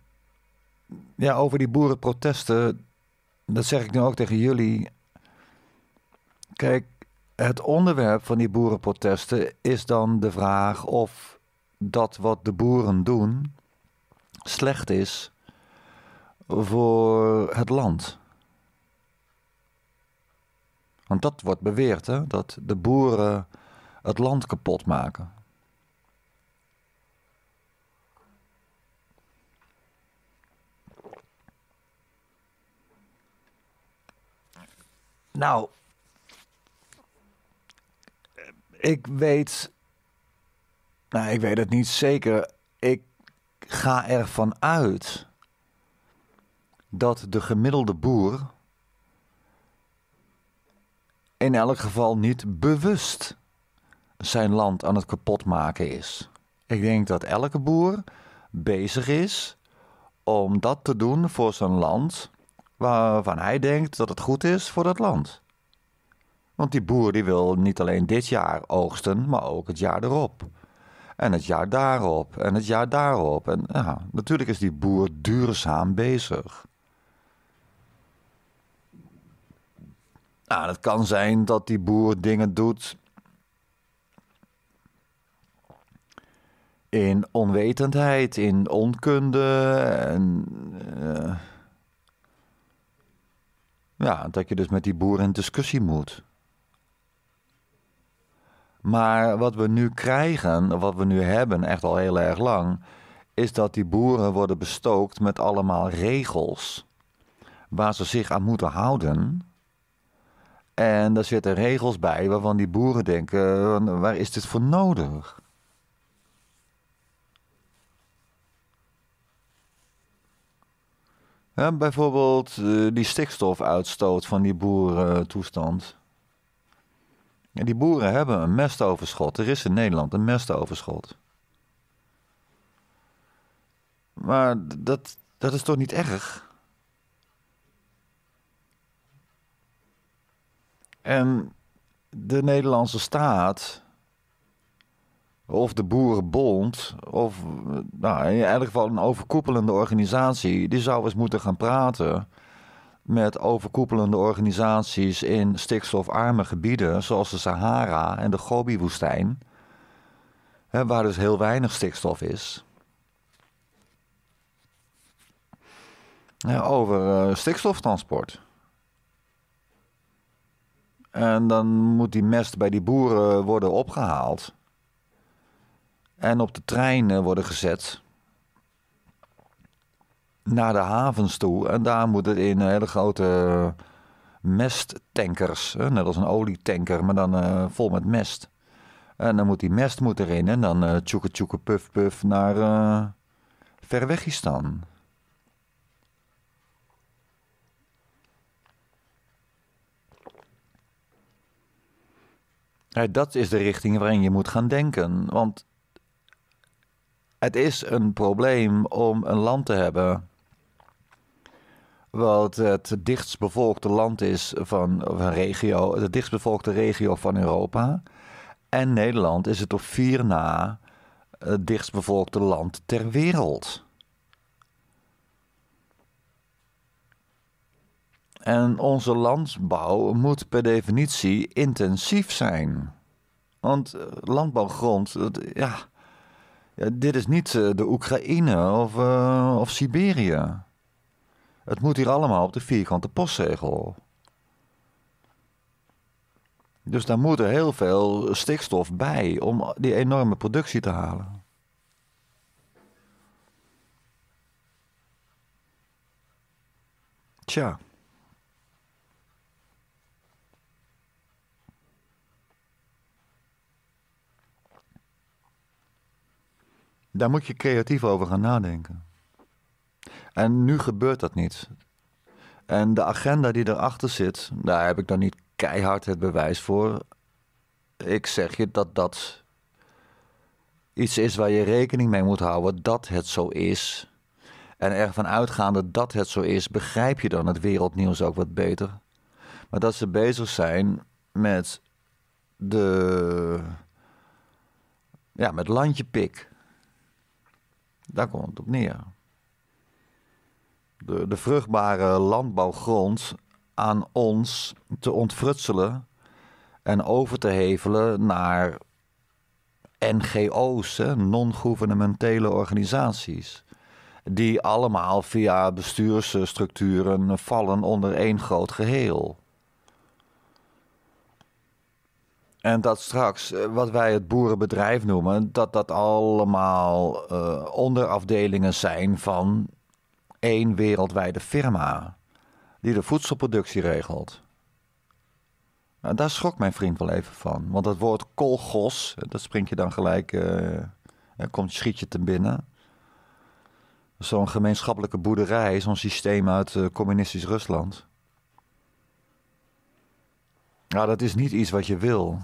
ja, over die boerenprotesten, dat zeg ik nu ook tegen jullie. Kijk, het onderwerp van die boerenprotesten is dan de vraag of dat wat de boeren doen slecht is voor het land. Want dat wordt beweerd, hè? dat de boeren het land kapot maken. Nou, ik weet, nou, ik weet het niet zeker. Ik ga ervan uit dat de gemiddelde boer in elk geval niet bewust zijn land aan het kapotmaken is. Ik denk dat elke boer bezig is om dat te doen voor zijn land waarvan hij denkt dat het goed is voor dat land. Want die boer die wil niet alleen dit jaar oogsten, maar ook het jaar erop. En het jaar daarop, en het jaar daarop. En ja, natuurlijk is die boer duurzaam bezig. Nou, het kan zijn dat die boer dingen doet in onwetendheid, in onkunde en eh, ja, dat je dus met die boeren in discussie moet. Maar wat we nu krijgen, wat we nu hebben, echt al heel erg lang, is dat die boeren worden bestookt met allemaal regels waar ze zich aan moeten houden. En daar zitten regels bij waarvan die boeren denken: waar is dit voor nodig? bijvoorbeeld eh, die stikstofuitstoot van die boerentoestand. Ja, die boeren hebben een mestoverschot. Er is in Nederland een mestoverschot. Maar dat, dat is toch niet erg? En de Nederlandse staat of de Boerenbond, of nou, in elk geval een overkoepelende organisatie, die zou eens moeten gaan praten met overkoepelende organisaties in stikstofarme gebieden, zoals de Sahara en de Gobiwoestijn, waar dus heel weinig stikstof is. Over eh, stikstoftransport. En dan moet die mest bij die boeren worden opgehaald en op de trein worden gezet naar de havens toe. En daar moet het in eh, hele grote eh, mesttankers, net als een olietanker, maar dan eh, vol met mest. En dan moet die mest moet erin en dan uh, tjoeke tjoeke puf puf naar uh, Verwegistan. dat is de richting waarin je moet gaan denken. Want het is een probleem om een land te hebben. Wat het dichtstbevolkte land is van of een regio, de dichtstbevolkte regio van Europa. En Nederland is het op vier na het dichtstbevolkte land ter wereld. En onze landbouw moet per definitie intensief zijn. Want eh, landbouwgrond, dat, ja, ja, dit is niet eh, de Oekraïne of, eh, of Siberië. Het moet hier allemaal op de vierkante postzegel. Dus daar moet er heel veel stikstof bij om die enorme productie te halen. Tja. Daar moet je creatief over gaan nadenken. En nu gebeurt dat niet. En de agenda die erachter zit, daar heb ik dan niet keihard het bewijs voor. Ik zeg je dat dat iets is waar je rekening mee moet houden dat het zo is. En ervan uitgaande dat het zo is, begrijp je dan het wereldnieuws ook wat beter. Maar dat ze bezig zijn met de. Ja, met landje pik. Daar komt het op neer. De, de vruchtbare landbouwgrond aan ons te ontfrutselen en over te hevelen naar NGO's, non-gouvernementele organisaties. Die allemaal via bestuursstructuren vallen onder één groot geheel. En dat straks, eh, wat wij het boerenbedrijf noemen, dat dat allemaal eh, onderafdelingen zijn van één wereldwijde firma die de voedselproductie regelt. Nou, daar schrok mijn vriend wel even van. Want dat woord kolgos, eh, dat spring je dan gelijk, uh, komt, schiet je te binnen. Zo'n gemeenschappelijke boerderij, zo'n systeem uit communistisch Rusland. Nou, dat is niet iets wat je wil,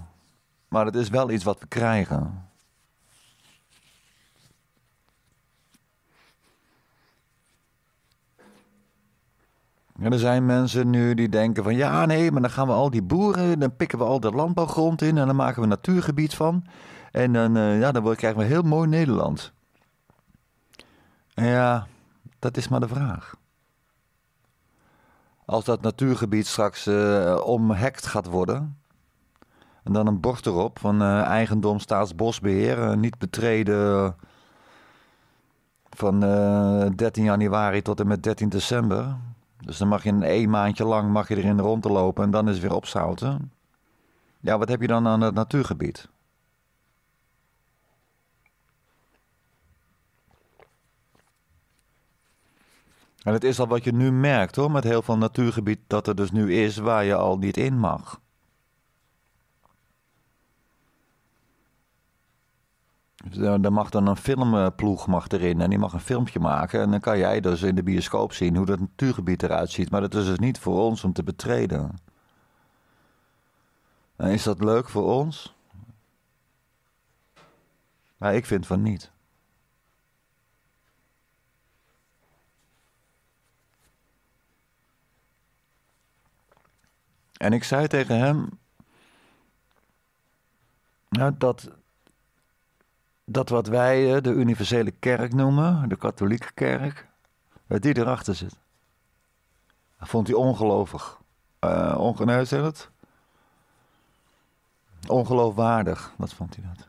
maar het is wel iets wat we krijgen. En er zijn mensen nu die denken van ja, nee, maar dan gaan we al die boeren, dan pikken we al de landbouwgrond in en dan maken we een natuurgebied van. En dan, eh, ja, dan krijgen we heel mooi Nederland. ja, dat is maar de vraag als dat natuurgebied straks eh, omhekt gaat worden. En dan een bord erop van uh, eigendom staatsbosbeheer, eh, niet betreden van 13 januari tot en met 13 december. Dus dan mag je een één maandje lang mag je erin rondlopen en dan is het weer opzouten. Ja, wat heb je dan aan het natuurgebied? En het is al wat je nu merkt hoor, met heel veel natuurgebied dat er dus nu is waar je al niet in mag. Dus, er eh, mag dan een filmploeg mag erin en die mag een filmpje maken. En dan kan jij dus in de bioscoop zien hoe dat natuurgebied eruit ziet. Maar dat is dus niet voor ons om te betreden. En is dat leuk voor ons? Maar ik vind van niet. En ik zei tegen hem dat, dat wat wij eh, de universele kerk noemen, de katholieke kerk, dat die erachter zit. Dat vond hij ongelovig. Uh, Ongeloofwaardig, Wat vond hij dat.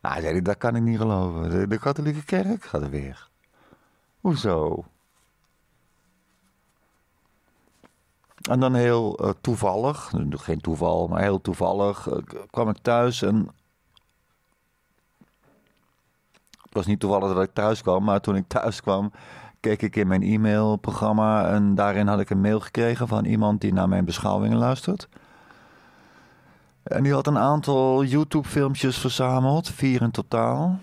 Nou, zei dat kan ik niet geloven. De, de katholieke kerk gaat er weer. Hoezo? En dan heel uh, toevallig, geen toeval, maar heel toevallig, eh, kwam ik thuis en. Het was niet toevallig dat ik thuis kwam, maar toen ik thuis kwam, keek ik in mijn e-mailprogramma en daarin had ik een mail gekregen van iemand die naar mijn beschouwingen luistert. En die had een aantal YouTube-filmpjes verzameld, vier in totaal.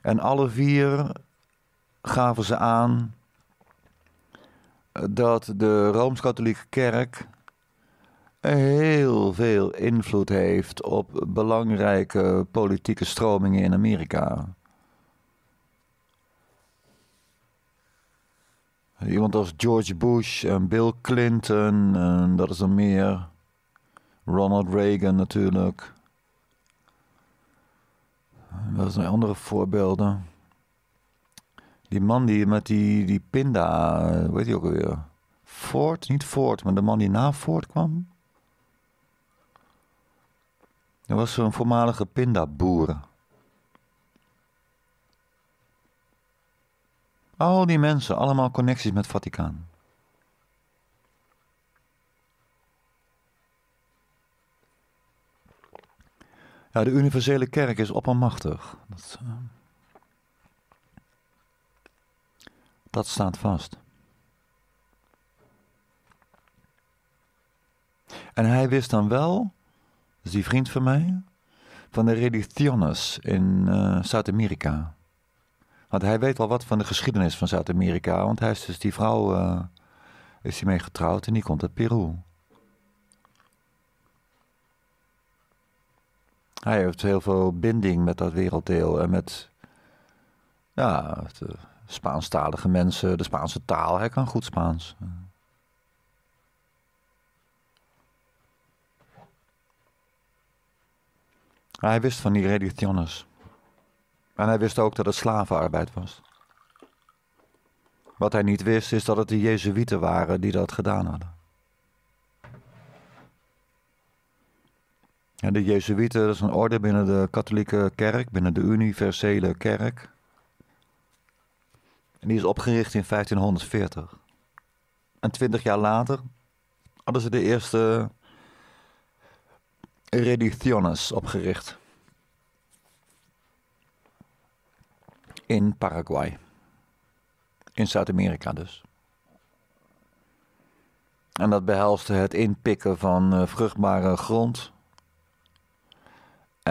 En alle vier gaven ze aan dat de Rooms-Katholieke Kerk heel veel invloed heeft op belangrijke politieke stromingen in Amerika. Iemand als George Bush en Bill Clinton, en dat is er meer. Ronald Reagan natuurlijk. Dat zijn andere voorbeelden. Die man die met die, die pinda, weet je ook weer Ford, niet Ford, maar de man die na Ford kwam. Dat was een voormalige pindaboer. Al die mensen, allemaal connecties met Vaticaan. Ja, de universele kerk is oppermachtig. Dat, uh... Dat staat vast. En hij wist dan wel, dus die vriend van mij, van de religiones in eh, Zuid-Amerika. Want hij weet wel wat van de geschiedenis van Zuid-Amerika, want hij is dus die vrouw, eh, is hij mee getrouwd en die komt uit Peru. Hij heeft heel veel binding met dat werelddeel en met, ja, eh, Spaanstalige mensen, de Spaanse taal. Hij kan goed Spaans. Hij wist van die religiones. En hij wist ook dat het slavenarbeid was. Wat hij niet wist is dat het de Jezuïeten waren die dat gedaan hadden. En de Jezuïeten, dat is een orde binnen de katholieke kerk, binnen de universele kerk. En die is opgericht in 1540. En twintig jaar later hadden ze de eerste Reddiciones opgericht. In Paraguay. In Zuid-Amerika dus. En dat behelste het inpikken van eh, vruchtbare grond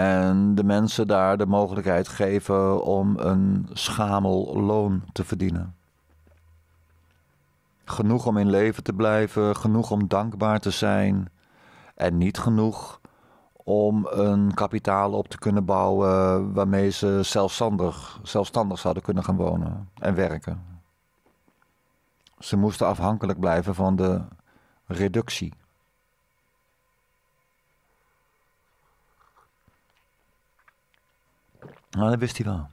en de mensen daar de mogelijkheid geven om een schamel loon te verdienen. Genoeg om in leven te blijven, genoeg om dankbaar te zijn. En niet genoeg om een kapitaal op te kunnen bouwen waarmee ze zelfstandig, zelfstandig zouden kunnen gaan wonen en werken. Ze moesten afhankelijk blijven van de reductie Nou, dat wist hij wel.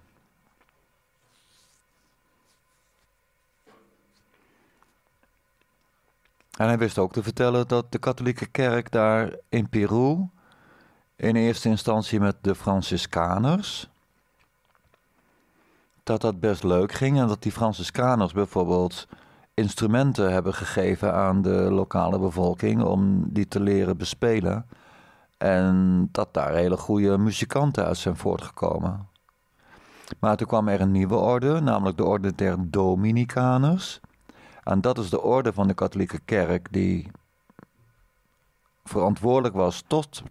En hij wist ook te vertellen dat de katholieke kerk daar in Peru in eerste instantie met de Franciscaners, dat dat best leuk ging en dat die Franciscaners bijvoorbeeld instrumenten hebben gegeven aan de lokale bevolking om die te leren bespelen. En dat daar hele goede muzikanten uit zijn voortgekomen. Maar toen kwam er een nieuwe orde, namelijk de orde der Dominicaners. En dat is de orde van de katholieke kerk die verantwoordelijk was tot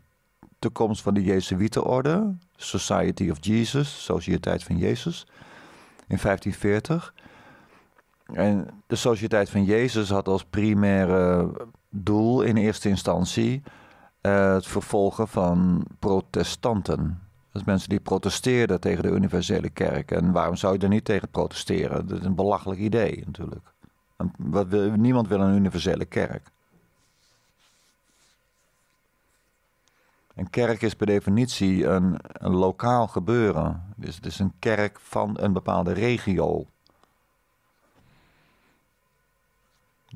de komst van de Jezuïetenorde, Society of Jesus, Sociëteit van Jezus, in 1540. En de Sociëteit van Jezus had als primaire doel in eerste instantie eh, het vervolgen van protestanten is mensen die protesteerden tegen de universele kerk. En waarom zou je er niet tegen protesteren? Dat is een belachelijk idee natuurlijk. Wat niemand wil een universele kerk. Een kerk is per definitie een, een lokaal gebeuren. Dus het is een kerk van een bepaalde regio.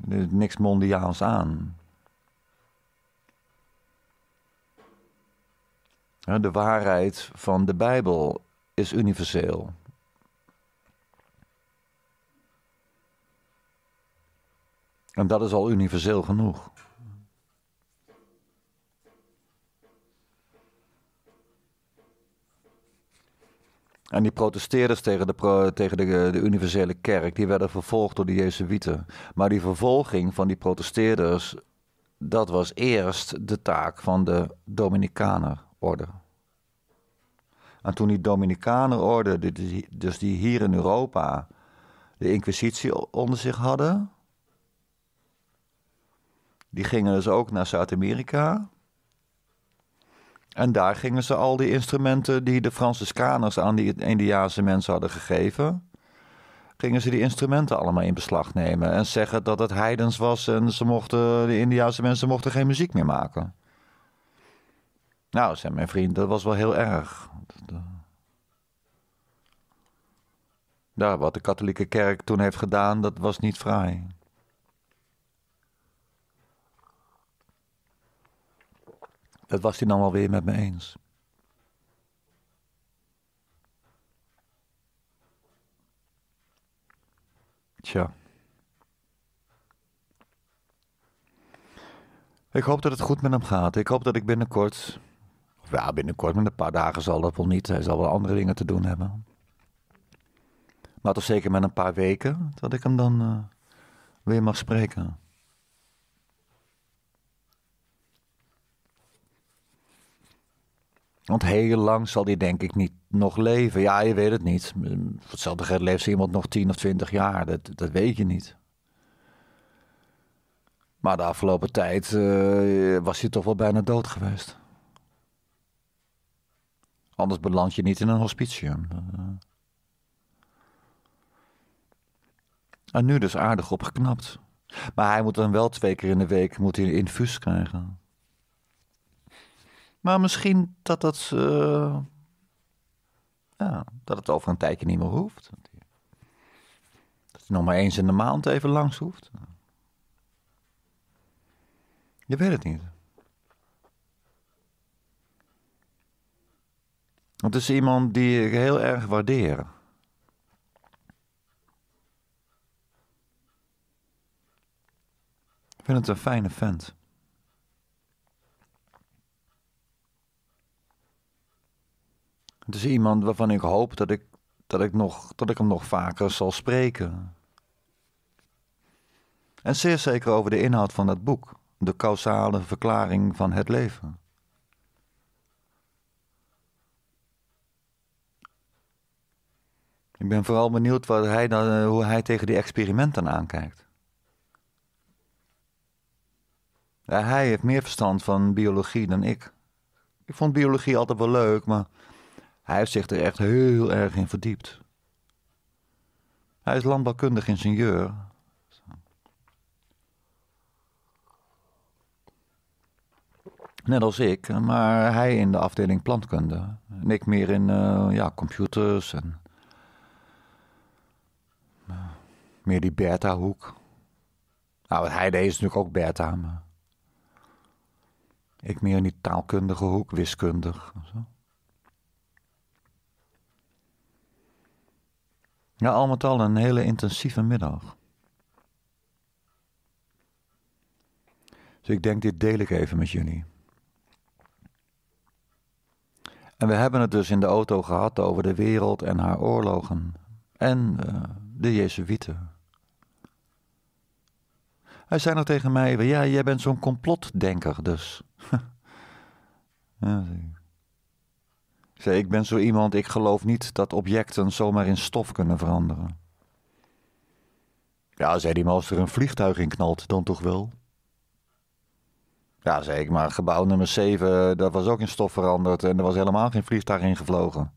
Er is niks mondiaals aan. De waarheid van de Bijbel is universeel. En dat is al universeel genoeg. En die protesteerders tegen, de, tegen de, eh, de, universele kerk, die werden vervolgd door de Jezuïeten. Maar die vervolging van die protesteerders, dat was eerst de taak van de dominikaner orde. En toen die Dominicanenorde, dus die hier in Europa de Inquisitie onder zich hadden, die gingen dus ook naar Zuid-Amerika. En daar gingen ze al die instrumenten die de Franciscaners aan die Indiaanse mensen hadden gegeven, gingen ze die instrumenten allemaal in beslag nemen en zeggen dat het heidens was en ze mochten, de Indiaanse mensen mochten geen muziek meer maken. Nou, zei mijn vriend, dat was wel heel erg. Ja, eh, nou, wat de katholieke kerk toen heeft gedaan, dat was niet fraai. Dat was hij dan wel weer met me eens. Tja. Ik hoop dat het goed met hem gaat. Ik hoop dat ik binnenkort ja, binnenkort, met een paar dagen zal dat wel niet. Hij zal wel andere dingen te doen hebben. Maar toch zeker met een paar weken dat ik hem dan eh, weer mag spreken. Want heel lang zal hij denk ik niet nog leven. Ja, je weet het niet. Hetzelfde geld leeft iemand nog 10 of 20 jaar. Dat, dat weet je niet. Maar de afgelopen tijd eh, was hij toch wel bijna dood geweest. Anders beland je niet in een hospitium. Eh. En nu dus aardig opgeknapt. Maar hij moet dan wel twee keer in de week moet hij een infuus krijgen. Maar misschien dat dat, eh, ja, dat het over een tijdje niet meer hoeft. Dat hij nog maar eens in de maand even langs hoeft. Je weet het niet. Het is iemand die ik heel erg waardeer. Ik vind het een fijne vent. Het is iemand waarvan ik hoop dat ik, dat ik, nog, dat ik hem nog vaker zal spreken. En zeer zeker over de inhoud van dat boek, de causale verklaring van het leven. Ik ben vooral benieuwd wat hij dan, eh, hoe hij tegen die experimenten aankijkt. hij heeft meer verstand van biologie dan ik. Ik vond biologie altijd wel leuk, maar hij heeft zich er echt heel erg in verdiept. Hij is landbouwkundig ingenieur. Net als ik, maar hij in de afdeling plantkunde. En ik meer in eh, ja, computers en Meer die Bertha-hoek. Nou, wat hij deed is natuurlijk ook Bertha, maar... Ik meer in die taalkundige hoek, wiskundig. Zo. Ja, al met al een hele intensieve middag. Dus ik denk, dit deel ik even met jullie. En we hebben het dus in de auto gehad over de wereld en haar oorlogen. En eh, de Jezuïeten. Hij zei nog tegen mij: Ja, jij bent zo'n complotdenker, dus. ik zei: Ik ben zo iemand, ik geloof niet dat objecten zomaar in stof kunnen veranderen. Ja, zei hij, maar er een vliegtuig in knalt, dan toch wel? Ja, zei ik, maar gebouw nummer 7, dat was ook in stof veranderd en er was helemaal geen vliegtuig in gevlogen.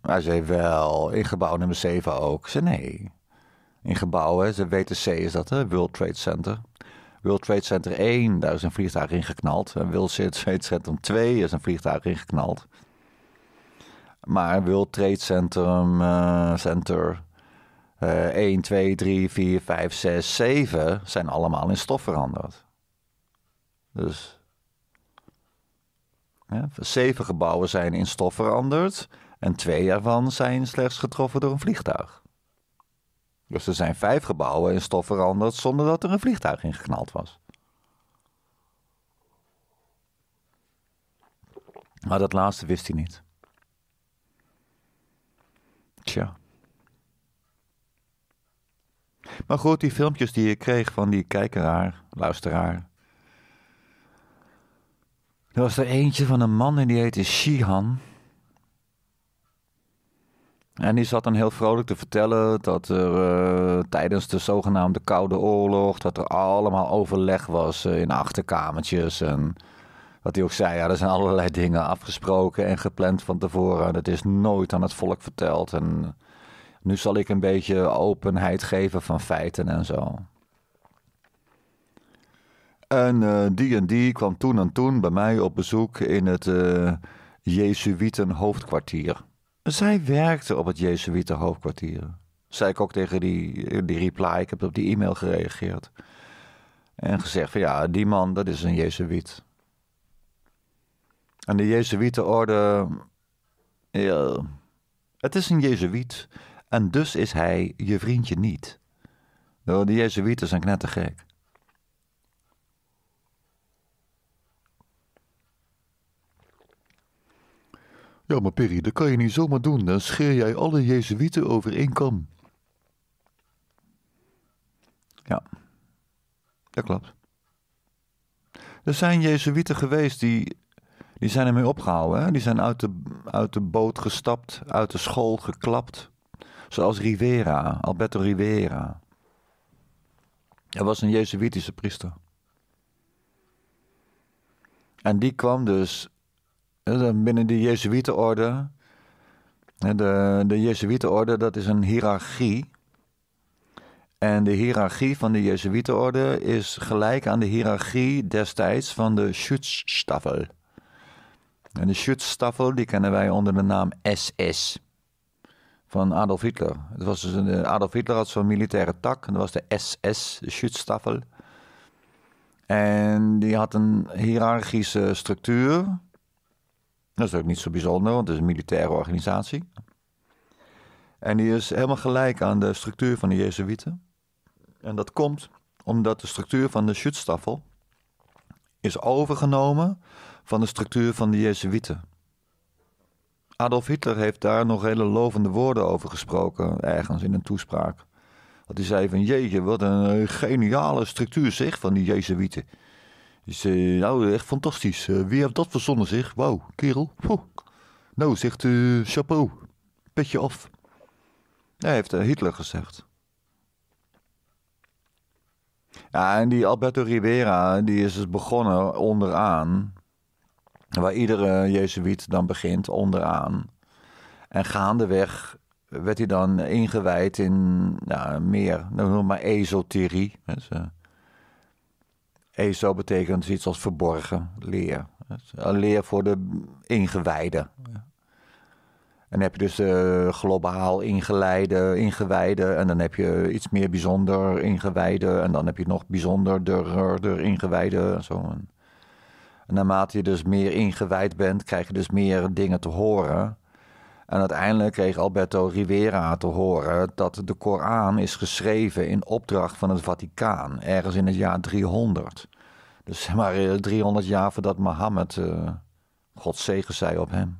Hij zei wel, in gebouw nummer 7 ook. ze zei nee in gebouwen. De WTC is dat, hè? World Trade Center. World Trade Center 1, daar is een vliegtuig in geknald. En World Trade Center 2 is een vliegtuig in geknald. Maar World Trade eh, Center, uh, Center uh, 1, 2, 3, 4, 5, 6, 7 zijn allemaal in stof veranderd. Dus ja, zeven gebouwen zijn in stof veranderd en twee daarvan zijn slechts getroffen door een vliegtuig. Dus er zijn vijf gebouwen in stof veranderd zonder dat er een vliegtuig in geknald was. Maar dat laatste wist hij niet. Tja. Maar goed, die filmpjes die je kreeg van die kijkeraar, luisteraar. Er was er eentje van een man en die heette Shihan. En die zat dan heel vrolijk te vertellen dat er eh, tijdens de zogenaamde Koude Oorlog... dat er allemaal overleg was eh, in achterkamertjes. En wat hij ook zei, ja, er zijn allerlei dingen afgesproken en gepland van tevoren. Dat is nooit aan het volk verteld. En nu zal ik een beetje openheid geven van feiten en zo. En uh, die en die kwam toen en toen bij mij op bezoek in het Jezuïten hoofdkwartier... Zij werkte op het Jezuïte hoofdkwartier. Zei ik ook tegen die, die reply, ik heb op die e-mail gereageerd. En gezegd van ja, die man, dat is een Jezuïet. En de Jezuïetenorde, ja, het is een Jezuïet. En dus is hij je vriendje niet. Nou, de Jezuïeten zijn knettergek. Ja, maar Perry, dat kan je niet zomaar doen. Dan scheer jij alle Jezuïeten over één kam. Ja, dat klopt. Er zijn Jezuïeten geweest die, die zijn ermee opgehouden. Hè? Die zijn uit de, uit de boot gestapt, uit de school geklapt. Zoals Rivera, Alberto Rivera. Hij was een Jezuïtische priester. En die kwam dus binnen de Jezuïetenorde. De, de Jezuïetenorde, dat is een hiërarchie. En de hiërarchie van de Jezuïetenorde is gelijk aan de hiërarchie destijds van de Schutzstaffel. En de Schutzstaffel die kennen wij onder de naam SS van Adolf Hitler. Het was dus een, eh, Adolf Hitler had zo'n militaire tak en dat was de SS, de Schutzstaffel. En die had een hiërarchische structuur dat is ook niet zo bijzonder, want het is een militaire organisatie. En die is helemaal gelijk aan de structuur van de Jezuïeten. En dat komt omdat de structuur van de Schutstaffel is overgenomen van de structuur van de Jezuïeten. Adolf Hitler heeft daar nog hele lovende woorden over gesproken, ergens in een toespraak. Dat hij zei van jeetje, wat een geniale structuur zeg van die Jezuïeten. Die uh, nou, echt fantastisch. Eh, wie heeft dat verzonnen, zich? Wauw, kerel. Nou, zegt uh, chapeau. Petje af. Hij heeft eh, Hitler gezegd. Ja, en die Alberto Rivera, die is dus begonnen onderaan. Waar iedere Jezuïet dan begint, onderaan. En gaandeweg werd hij dan ingewijd in ja, nou, meer, nou, noem maar esoterie. Dus, ESO betekent dus iets als verborgen leer. Leer voor de ingewijden. En heb je dus uh, globaal ingeleide, ingewijden, En dan heb je iets meer bijzonder ingewijden, En dan heb je nog bijzonderder ingewijden. En zo. En naarmate je dus meer ingewijd bent, krijg je dus meer dingen te horen. En uiteindelijk kreeg Alberto Rivera te horen dat de Koran is geschreven in opdracht van het Vaticaan, ergens in het jaar 300. Dus zeg maar 300 eh, jaar voordat Mohammed, uh, eh, God zegen zij op hem,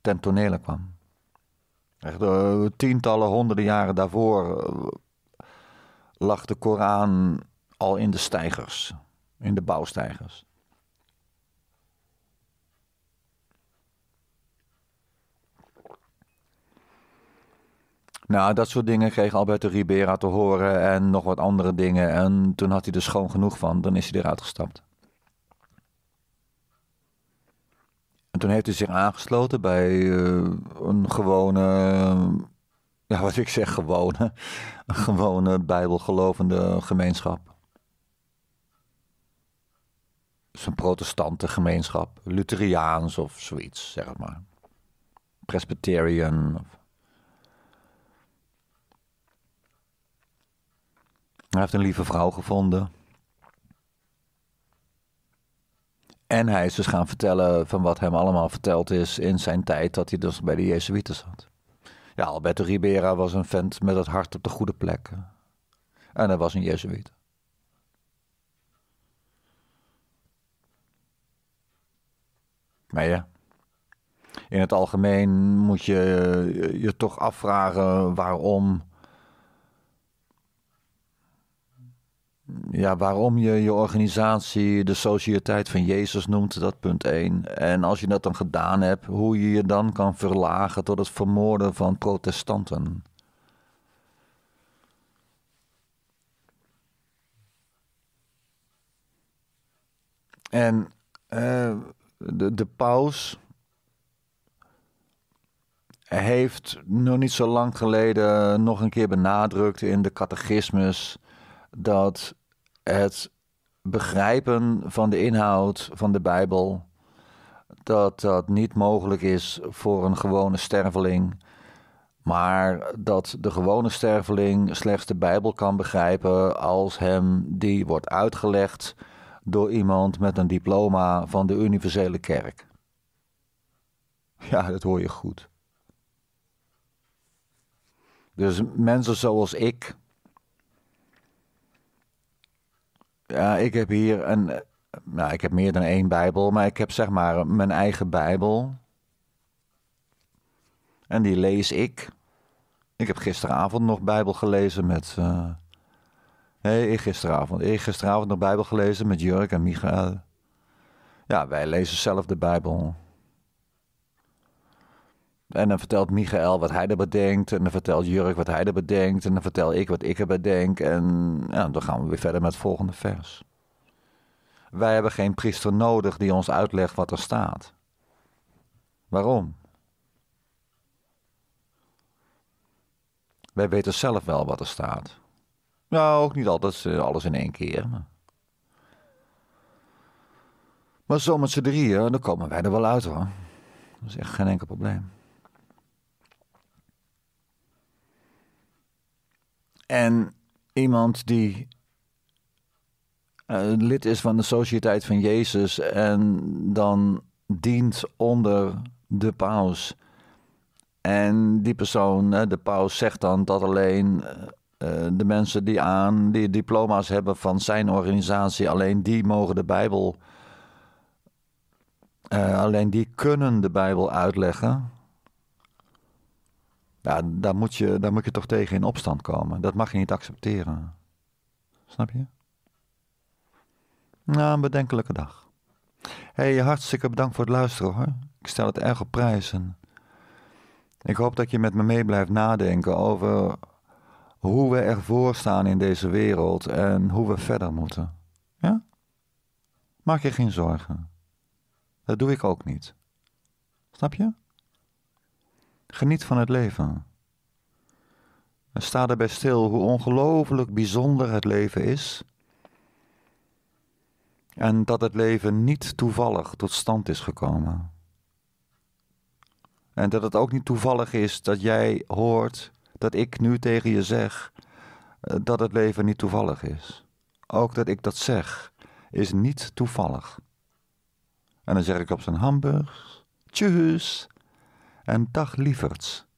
ten tonele kwam. Echt, eh, tientallen, honderden jaren daarvoor lag de Koran al in de stijgers, in de bouwstijgers. Nou, dat soort dingen kreeg Alberto Ribera te horen en nog wat andere dingen. En toen had hij er schoon genoeg van, dan is hij eruit gestapt. En toen heeft hij zich aangesloten bij eh, een gewone, ja wat ik zeg gewone, een gewone bijbelgelovende gemeenschap. Een protestante gemeenschap, Lutheriaans of zoiets, zeg maar. Presbyterian of Hij heeft een lieve vrouw gevonden. En hij is dus gaan vertellen van wat hem allemaal verteld is in zijn tijd dat hij dus bij de Jezuïeten zat. Ja, Alberto Ribera was een vent met het hart op de goede plek. En hij was een Jezuïet. Maar ja, in het algemeen moet je je toch afvragen waarom ja, waarom je je organisatie de Sociëteit van Jezus noemt, dat punt 1. En als je dat dan gedaan hebt, hoe je je dan kan verlagen tot het vermoorden van protestanten. En eh, de, de paus heeft nog niet zo lang geleden nog een keer benadrukt in de catechismus dat het begrijpen van de inhoud van de Bijbel, dat dat niet mogelijk is voor een gewone sterveling, maar dat de gewone sterveling slechts de Bijbel kan begrijpen als hem die wordt uitgelegd door iemand met een diploma van de universele kerk. Ja, dat hoor je goed. Dus mensen zoals ik, Ja, ik heb hier een. Nou, ik heb meer dan één Bijbel, maar ik heb zeg maar mijn eigen Bijbel. En die lees ik. Ik heb gisteravond nog Bijbel gelezen met. Uh, eh, nee, gisteravond. Ik gisteravond nog Bijbel gelezen met Jurk en Michael. Ja, wij lezen zelf de Bijbel. En dan vertelt Michael wat hij er bedenkt, En dan vertelt Jurk wat hij er bedenkt, En dan vertel ik wat ik er denk. En ja, dan gaan we weer verder met het volgende vers. Wij hebben geen priester nodig die ons uitlegt wat er staat. Waarom? Wij weten zelf wel wat er staat. Nou, ook niet altijd eh, alles in één keer. Maar, maar zo met z'n drieën, dan komen wij er wel uit hoor. Dat is echt geen enkel probleem. En iemand die eh, lid is van de Sociëteit van Jezus en dan dient onder de paus. En die persoon, eh, de paus, zegt dan dat alleen eh, de mensen die aan die diploma's hebben van zijn organisatie, alleen die mogen de Bijbel, alleen die kunnen de Bijbel uitleggen. Ja, daar moet, je, daar moet je toch tegen in opstand komen. Dat mag je niet accepteren. Snap je? Nou, een bedenkelijke dag. hey, hartstikke bedankt voor het luisteren hoor. Ik stel het erg op prijs. ik hoop dat je met me mee blijft nadenken over hoe we ervoor staan in deze wereld en hoe we verder moeten. Ja? Maak je geen zorgen. Dat doe ik ook niet. Snap je? Geniet van het leven. En sta erbij stil hoe ongelooflijk bijzonder het leven is. En dat het leven niet toevallig tot stand is gekomen. En dat het ook niet toevallig is dat jij hoort dat ik nu tegen je zeg eh, dat het leven niet toevallig is. Ook dat ik dat zeg is niet toevallig. En dan zeg ik op zijn Hamburg Tjus! en Dag liefert's.